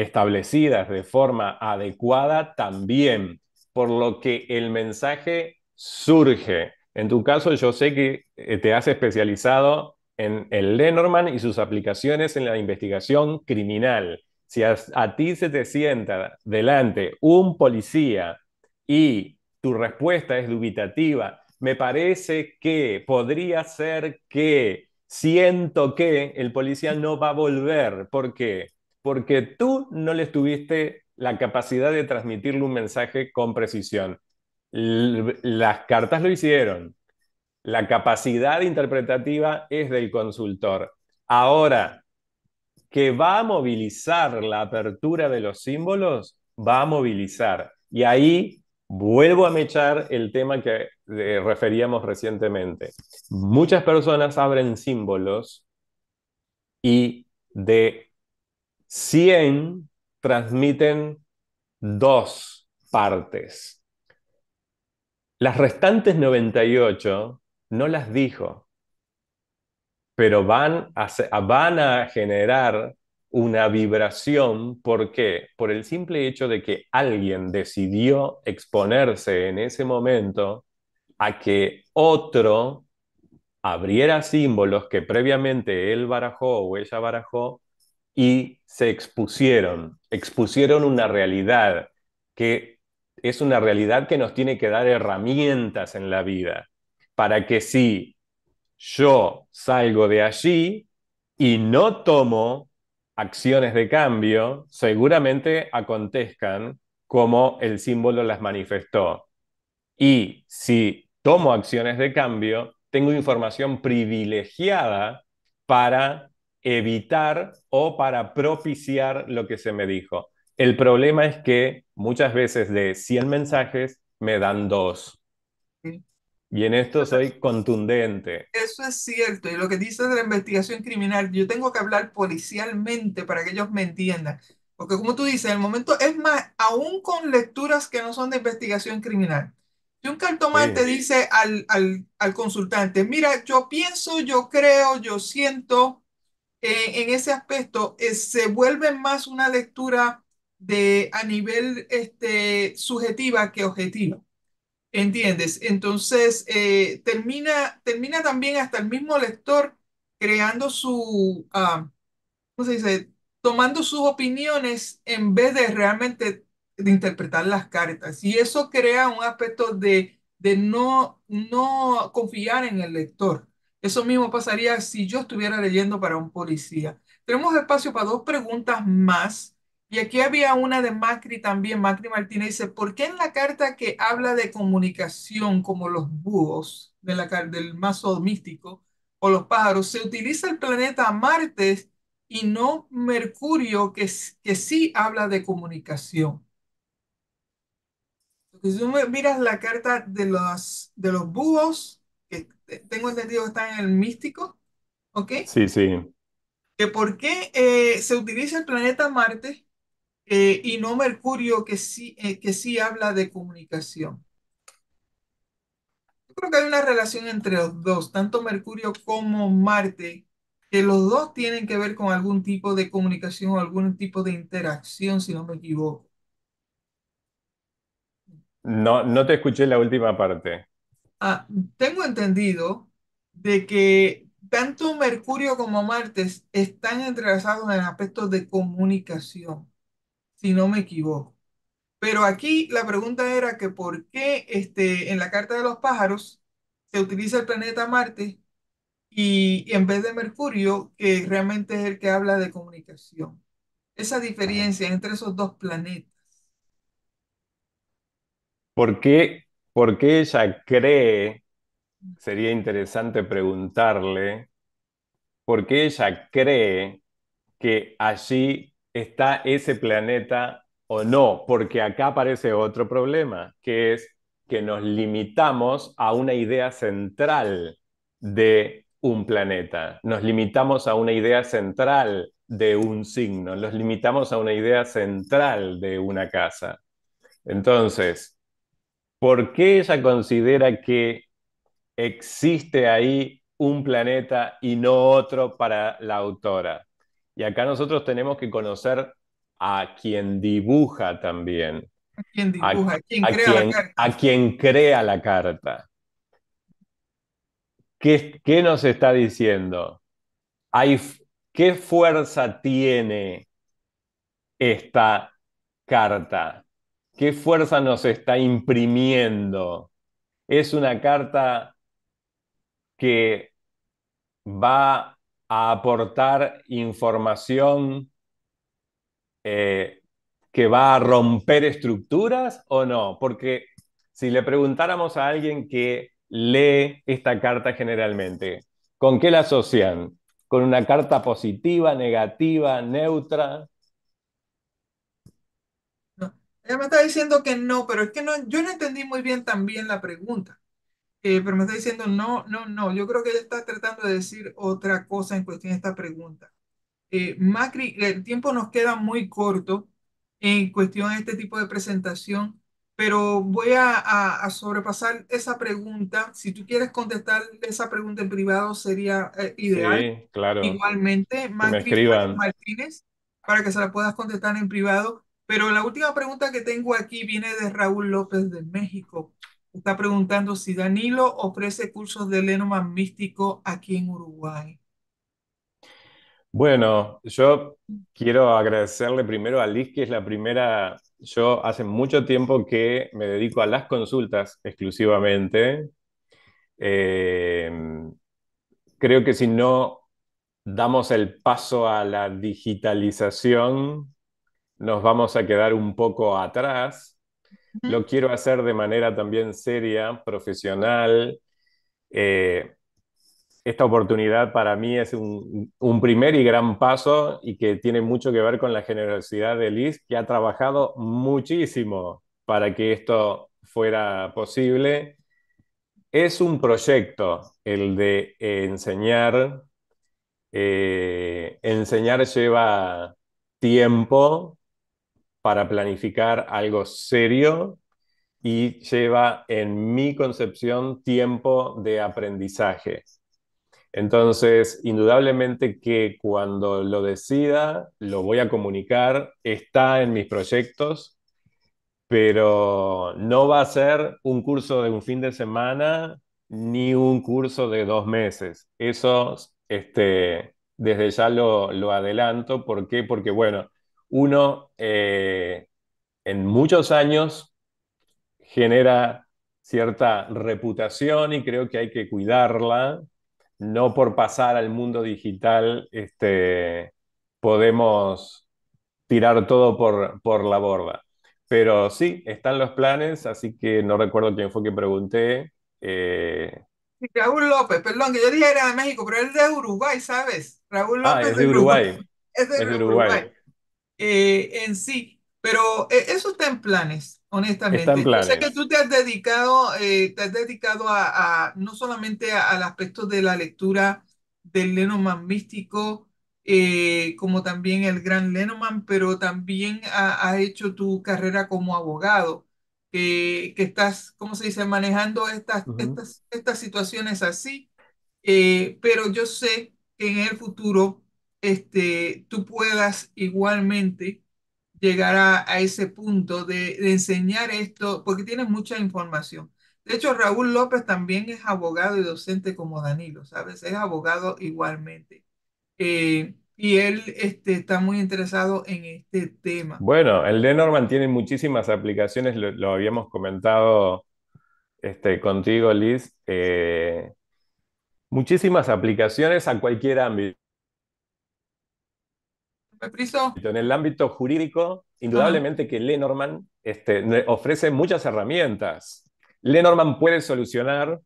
establecidas de forma adecuada también, por lo que el mensaje surge. En tu caso, yo sé que eh, te has especializado en el Lenormand y sus aplicaciones en la investigación criminal. Si a, ti se te sienta delante un policía y tu respuesta es dubitativa, me parece que podría ser que siento que el policía no va a volver. ¿Por qué? porque tú no les tuviste la capacidad de transmitirle un mensaje con precisión. las cartas lo hicieron. La capacidad interpretativa es del consultor. Ahora, que va a movilizar la apertura de los símbolos, va a movilizar. Y ahí vuelvo a mechar el tema que eh, referíamos recientemente. Muchas personas abren símbolos y de 100 transmiten dos partes. Las restantes 98 no las dijo, pero van a, van a generar una vibración. ¿Por qué? Por el simple hecho de que alguien decidió exponerse en ese momento a que otro abriera símbolos que previamente él barajó o ella barajó y se expusieron, expusieron una realidad que es una realidad que nos tiene que dar herramientas en la vida para que si yo salgo de allí y no tomo acciones de cambio, seguramente acontezcan como el símbolo las manifestó. Y si tomo acciones de cambio, tengo información privilegiada para evitar o para propiciar lo que se me dijo. El problema es que muchas veces de 100 mensajes me dan dos. Y en esto soy contundente. Eso es cierto. Y lo que dices de la investigación criminal, yo tengo que hablar policialmente para que ellos me entiendan. Porque como tú dices, en el momento es más, aún con lecturas que no son de investigación criminal. Si un cartomante dice al, al consultante, mira, yo pienso, yo creo, yo siento, eh, en ese aspecto eh, se vuelve más una lectura de, a nivel este, subjetiva que objetiva. ¿Entiendes? Entonces, eh, termina, termina también hasta el mismo lector creando su, ah, ¿cómo se dice? Tomando sus opiniones en vez de realmente de interpretar las cartas. Y eso crea un aspecto de, de no, no confiar en el lector. Eso mismo pasaría si yo estuviera leyendo para un policía. Tenemos espacio para dos preguntas más. Y aquí había una de Macri también, Macri Martínez dice, ¿por qué en la carta que habla de comunicación como los búhos de la, del mazo místico o los pájaros, se utiliza el planeta Marte y no Mercurio que, que sí habla de comunicación? si tú miras la carta de los, de los búhos, tengo entendido que está en el místico, ¿ok? Sí, sí. Que por qué eh, se utiliza el planeta Marte eh, y no Mercurio, que sí, eh, que sí habla de comunicación. Yo creo que hay una relación entre los dos, tanto Mercurio como Marte, que los dos tienen que ver con algún tipo de comunicación o algún tipo de interacción, si no me equivoco. No, no te escuché la última parte. Ah, tengo entendido de que tanto Mercurio como Marte están entrelazados en aspectos de comunicación, si no me equivoco. Pero aquí la pregunta era que por qué este, en la carta de los pájaros se utiliza el planeta Marte y, y en vez de Mercurio, que realmente es el que habla de comunicación. Esa diferencia entre esos dos planetas. ¿Por qué por qué ella cree, sería interesante preguntarle, por qué ella cree que allí está ese planeta o no, porque acá aparece otro problema, que es que nos limitamos a una idea central de un planeta, nos limitamos a una idea central de un signo, nos limitamos a una idea central de una casa. Entonces, ¿por qué ella considera que existe ahí un planeta y no otro para la autora? Y acá nosotros tenemos que conocer a quien dibuja también. A quien dibuja, a, crea, la carta. ¿Qué, nos está diciendo? Hay, ¿Qué fuerza tiene esta carta? ¿Qué fuerza nos está imprimiendo? Es una carta que va a aportar información eh, que va a romper estructuras o no? Porque si le preguntáramos a alguien que lee esta carta generalmente, ¿con qué la asocian? ¿Con una carta positiva, negativa, neutra? Ella me está diciendo que no, pero es que no, yo no entendí muy bien también la pregunta. Eh, pero me está diciendo no, no, no. Yo creo que ella está tratando de decir otra cosa en cuestión de esta pregunta. Eh, Macri, el tiempo nos queda muy corto en cuestión de este tipo de presentación, pero voy a, sobrepasar esa pregunta. Si tú quieres contestar esa pregunta en privado sería eh, ideal. Sí, claro. Igualmente, Macri Martínez, para que se la puedas contestar en privado. Pero la última pregunta que tengo aquí viene de Raúl López de México. Está preguntando si Danilo ofrece cursos de Lenoman místico aquí en Uruguay. Bueno, yo quiero agradecerle primero a Liz, que es la primera, yo hace mucho tiempo que me dedico a las consultas exclusivamente. Eh, creo que si no damos el paso a la digitalización, nos vamos a quedar un poco atrás. Lo quiero hacer de manera también seria, profesional. Eh, esta oportunidad para mí es un, primer y gran paso y que tiene mucho que ver con la generosidad de Liz, que ha trabajado muchísimo para que esto fuera posible. Es un proyecto el de eh, enseñar. Eh, enseñar lleva tiempo, para planificar algo serio y lleva, en mi concepción, tiempo de aprendizaje. Entonces, indudablemente que cuando lo decida, lo voy a comunicar, está en mis proyectos, pero no va a ser un curso de un fin de semana ni un curso de dos meses. Eso, este, desde ya lo, lo adelanto. ¿Por qué? Porque, bueno, uno eh, en muchos años genera cierta reputación y creo que hay que cuidarla, no por pasar al mundo digital este, podemos tirar todo por, por la borda. Pero sí, están los planes, así que no recuerdo quién fue que pregunté. Eh, Raúl López, perdón, que yo dije era de México, pero él es de Uruguay, ¿sabes? Raúl ah, López ah, es de Uruguay. Es de, Uruguay. Eh, en sí, pero eh, eso está en planes, honestamente. O que tú te has dedicado, eh, te has dedicado a, no solamente al aspecto de la lectura del Lenoman místico, como también el gran Lenoman, pero también has ha hecho tu carrera como abogado. que que estás, ¿cómo se dice?, manejando estas, estas, estas situaciones así, pero yo sé que en el futuro este, tú puedas igualmente llegar a, ese punto de, enseñar esto, porque tienes mucha información. De hecho, Raúl López también es abogado y docente como Danilo, ¿sabes? Es abogado igualmente. Eh, y él este, está muy interesado en este tema. Bueno, el de tiene muchísimas aplicaciones, lo, habíamos comentado este, contigo, Liz. Eh, muchísimas aplicaciones a cualquier ámbito. En el ámbito jurídico, indudablemente que Lenormand este, ofrece muchas herramientas. Lenormand puede solucionar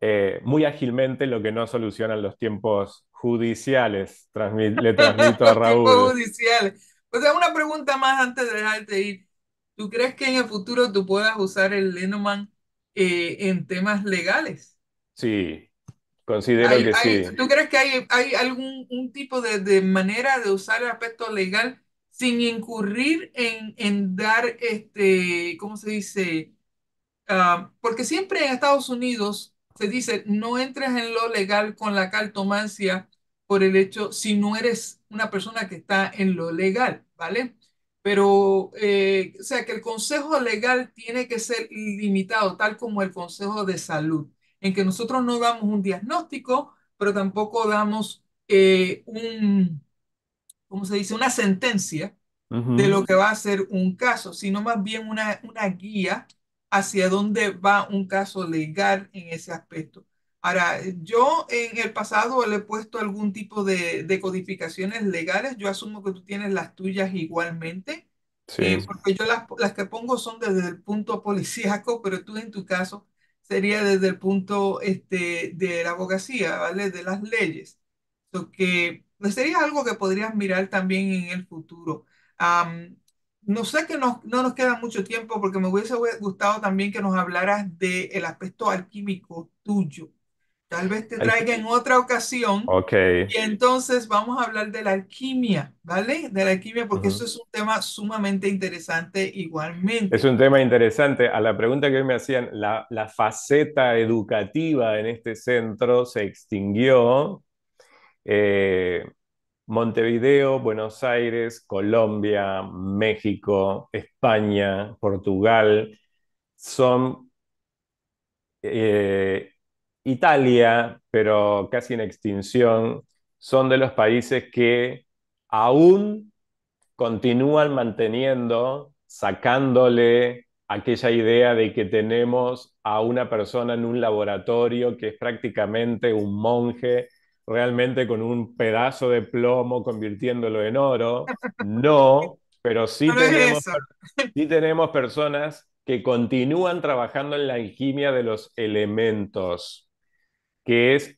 eh, muy ágilmente lo que no solucionan los tiempos judiciales, le *laughs* transmito a Raúl. Tiempos judiciales. O una pregunta más antes de dejarte ir. ¿Tú crees que en el futuro tú puedas usar el Lenormand eh, en temas legales? Sí, Considero que sí. ¿Tú crees que hay, algún tipo de, manera de usar el aspecto legal sin incurrir en, dar, este, ¿cómo se dice? Ah, porque siempre en Estados Unidos se dice, no entres en lo legal con la cartomancia por el hecho si no eres una persona que está en lo legal, ¿vale? Pero, eh, o sea, que el consejo legal tiene que ser limitado, tal como el consejo de salud en que nosotros no damos un diagnóstico, pero tampoco damos eh, un, ¿cómo se dice? Una sentencia de lo que va a ser un caso, sino más bien una, guía hacia dónde va un caso legal en ese aspecto. Ahora, yo en el pasado le he puesto algún tipo de, de codificaciones legales. Yo asumo que tú tienes las tuyas igualmente, eh, porque yo las, las, que pongo son desde el punto policíaco, pero tú en tu caso sería desde el punto este, de la abogacía, ¿vale? De las leyes. que pues, sería algo que podrías mirar también en el futuro. no sé que no nos queda mucho tiempo porque me hubiese gustado también que nos hablaras del aspecto alquímico tuyo. Tal vez te traiga en otra ocasión. Ok. Y entonces vamos a hablar de la alquimia, ¿vale? De la alquimia, porque eso es un tema sumamente interesante igualmente. Es un tema interesante. A la pregunta que me hacían, la, faceta educativa en este centro se extinguió. Eh, Montevideo, Buenos Aires, Colombia, México, España, Portugal, son eh, Italia, pero casi en extinción, son de los países que aún continúan manteniendo, sacándole aquella idea de que tenemos a una persona en un laboratorio que es prácticamente un monje, realmente con un pedazo de plomo convirtiéndolo en oro. No, pero sí, tenemos, tenemos personas que continúan trabajando en la alquimia de los elementos que es,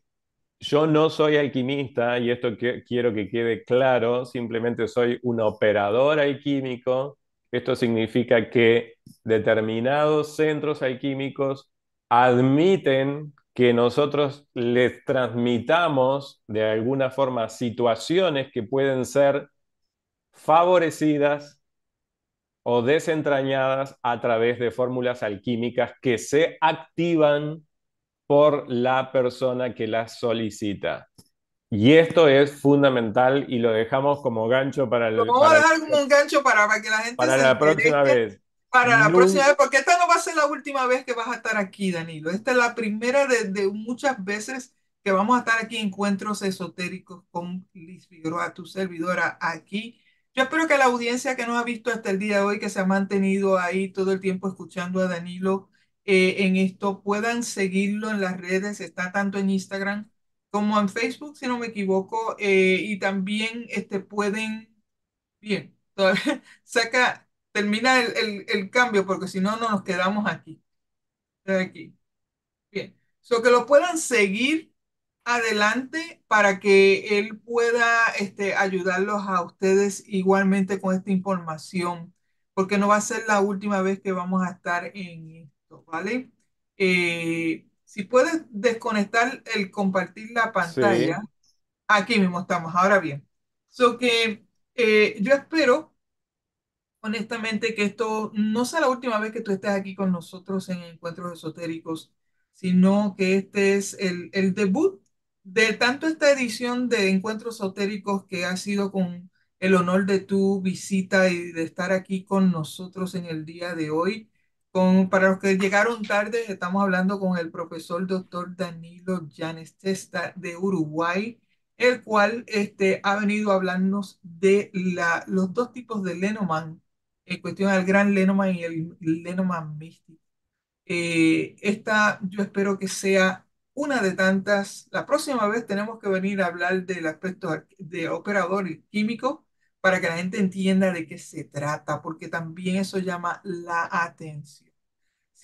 yo no soy alquimista y esto quiero que quede claro, simplemente soy un operador alquímico. Esto significa que determinados centros alquímicos admiten que nosotros les transmitamos de alguna forma situaciones que pueden ser favorecidas o desentrañadas a través de fórmulas alquímicas que se activan por la persona que la solicita. Y esto es fundamental y lo dejamos como gancho para el. Lo vamos a dejar como un gancho para, que la gente. Para la próxima vez. Para la próxima vez, porque esta no va a ser la última vez que vas a estar aquí, Danilo. Esta es la primera de, muchas veces que vamos a estar aquí en encuentros esotéricos con Liz Figueroa, tu servidora aquí. Yo espero que la audiencia que nos ha visto hasta el día de hoy, que se ha mantenido ahí todo el tiempo escuchando a Danilo, eh, en esto puedan seguirlo en las redes, está tanto en Instagram como en Facebook, si no me equivoco, eh, y también este, pueden, bien, *laughs* saca, termina el, el, el cambio, porque si no, no nos quedamos aquí. aquí. Bien, so que lo puedan seguir adelante para que él pueda este, ayudarlos a ustedes igualmente con esta información, porque no va a ser la última vez que vamos a estar en ¿vale? Eh, si puedes desconectar el compartir la pantalla, aquí mismo estamos, ahora bien. So que eh, yo espero, honestamente, que esto no sea la última vez que tú estés aquí con nosotros en Encuentros Esotéricos, sino que este es el, el debut de tanto esta edición de Encuentros Esotéricos que ha sido con el honor de tu visita y de estar aquí con nosotros en el día de hoy para los que llegaron tarde, estamos hablando con el profesor doctor Danilo Janestesta de Uruguay, el cual este, ha venido a hablarnos de la, los dos tipos de Lenoman, en cuestión al gran Lenoman y el Lenoman místico. Eh, esta yo espero que sea una de tantas. La próxima vez tenemos que venir a hablar del aspecto de operador químico para que la gente entienda de qué se trata, porque también eso llama la atención.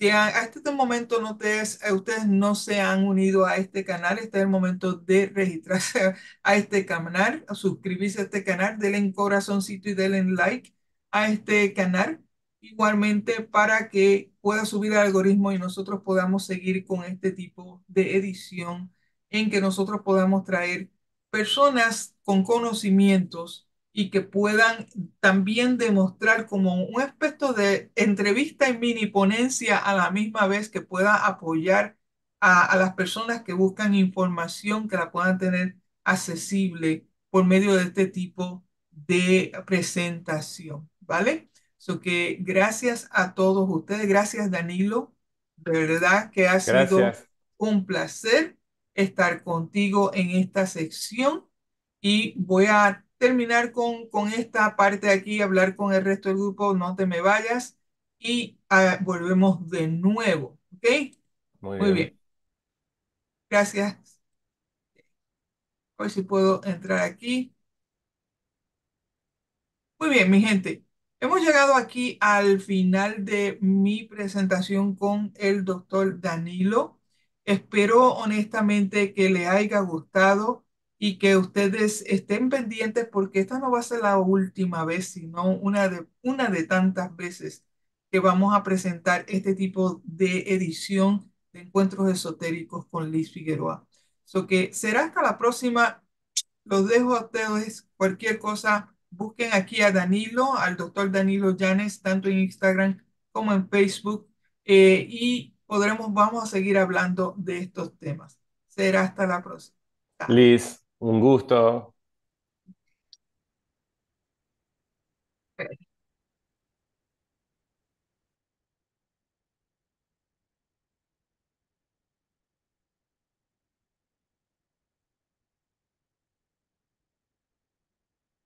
Si a, este momento no te eh, ustedes no se han unido a este canal, este es el momento de registrarse *laughs* a este canal, suscribirse a este canal, denle un corazoncito y denle like a este canal. Igualmente para que pueda subir al algoritmo y nosotros podamos seguir con este tipo de edición en que nosotros podamos traer personas con conocimientos y que puedan también demostrar como un aspecto de entrevista y mini ponencia a la misma vez que pueda apoyar a, las personas que buscan información que la puedan tener accesible por medio de este tipo de presentación, ¿vale? Así que gracias a todos ustedes, gracias Danilo, de verdad que ha sido un placer estar contigo en esta sección y voy a terminar con, con esta parte de aquí, hablar con el resto del grupo, no te me vayas y ah, volvemos de nuevo, ¿ok? Muy, bien. bien. Gracias. ver si puedo entrar aquí. Muy bien, mi gente. Hemos llegado aquí al final de mi presentación con el doctor Danilo. Espero honestamente que le haya gustado y que ustedes estén pendientes porque esta no va a ser la última vez, sino una de, una de tantas veces que vamos a presentar este tipo de edición de encuentros esotéricos con Liz Figueroa. So que será hasta la próxima. Los dejo a ustedes. Cualquier cosa, busquen aquí a Danilo, al doctor Danilo Llanes, tanto en Instagram como en Facebook, eh, y podremos, vamos a seguir hablando de estos temas. Será hasta la próxima. Liz, un gusto.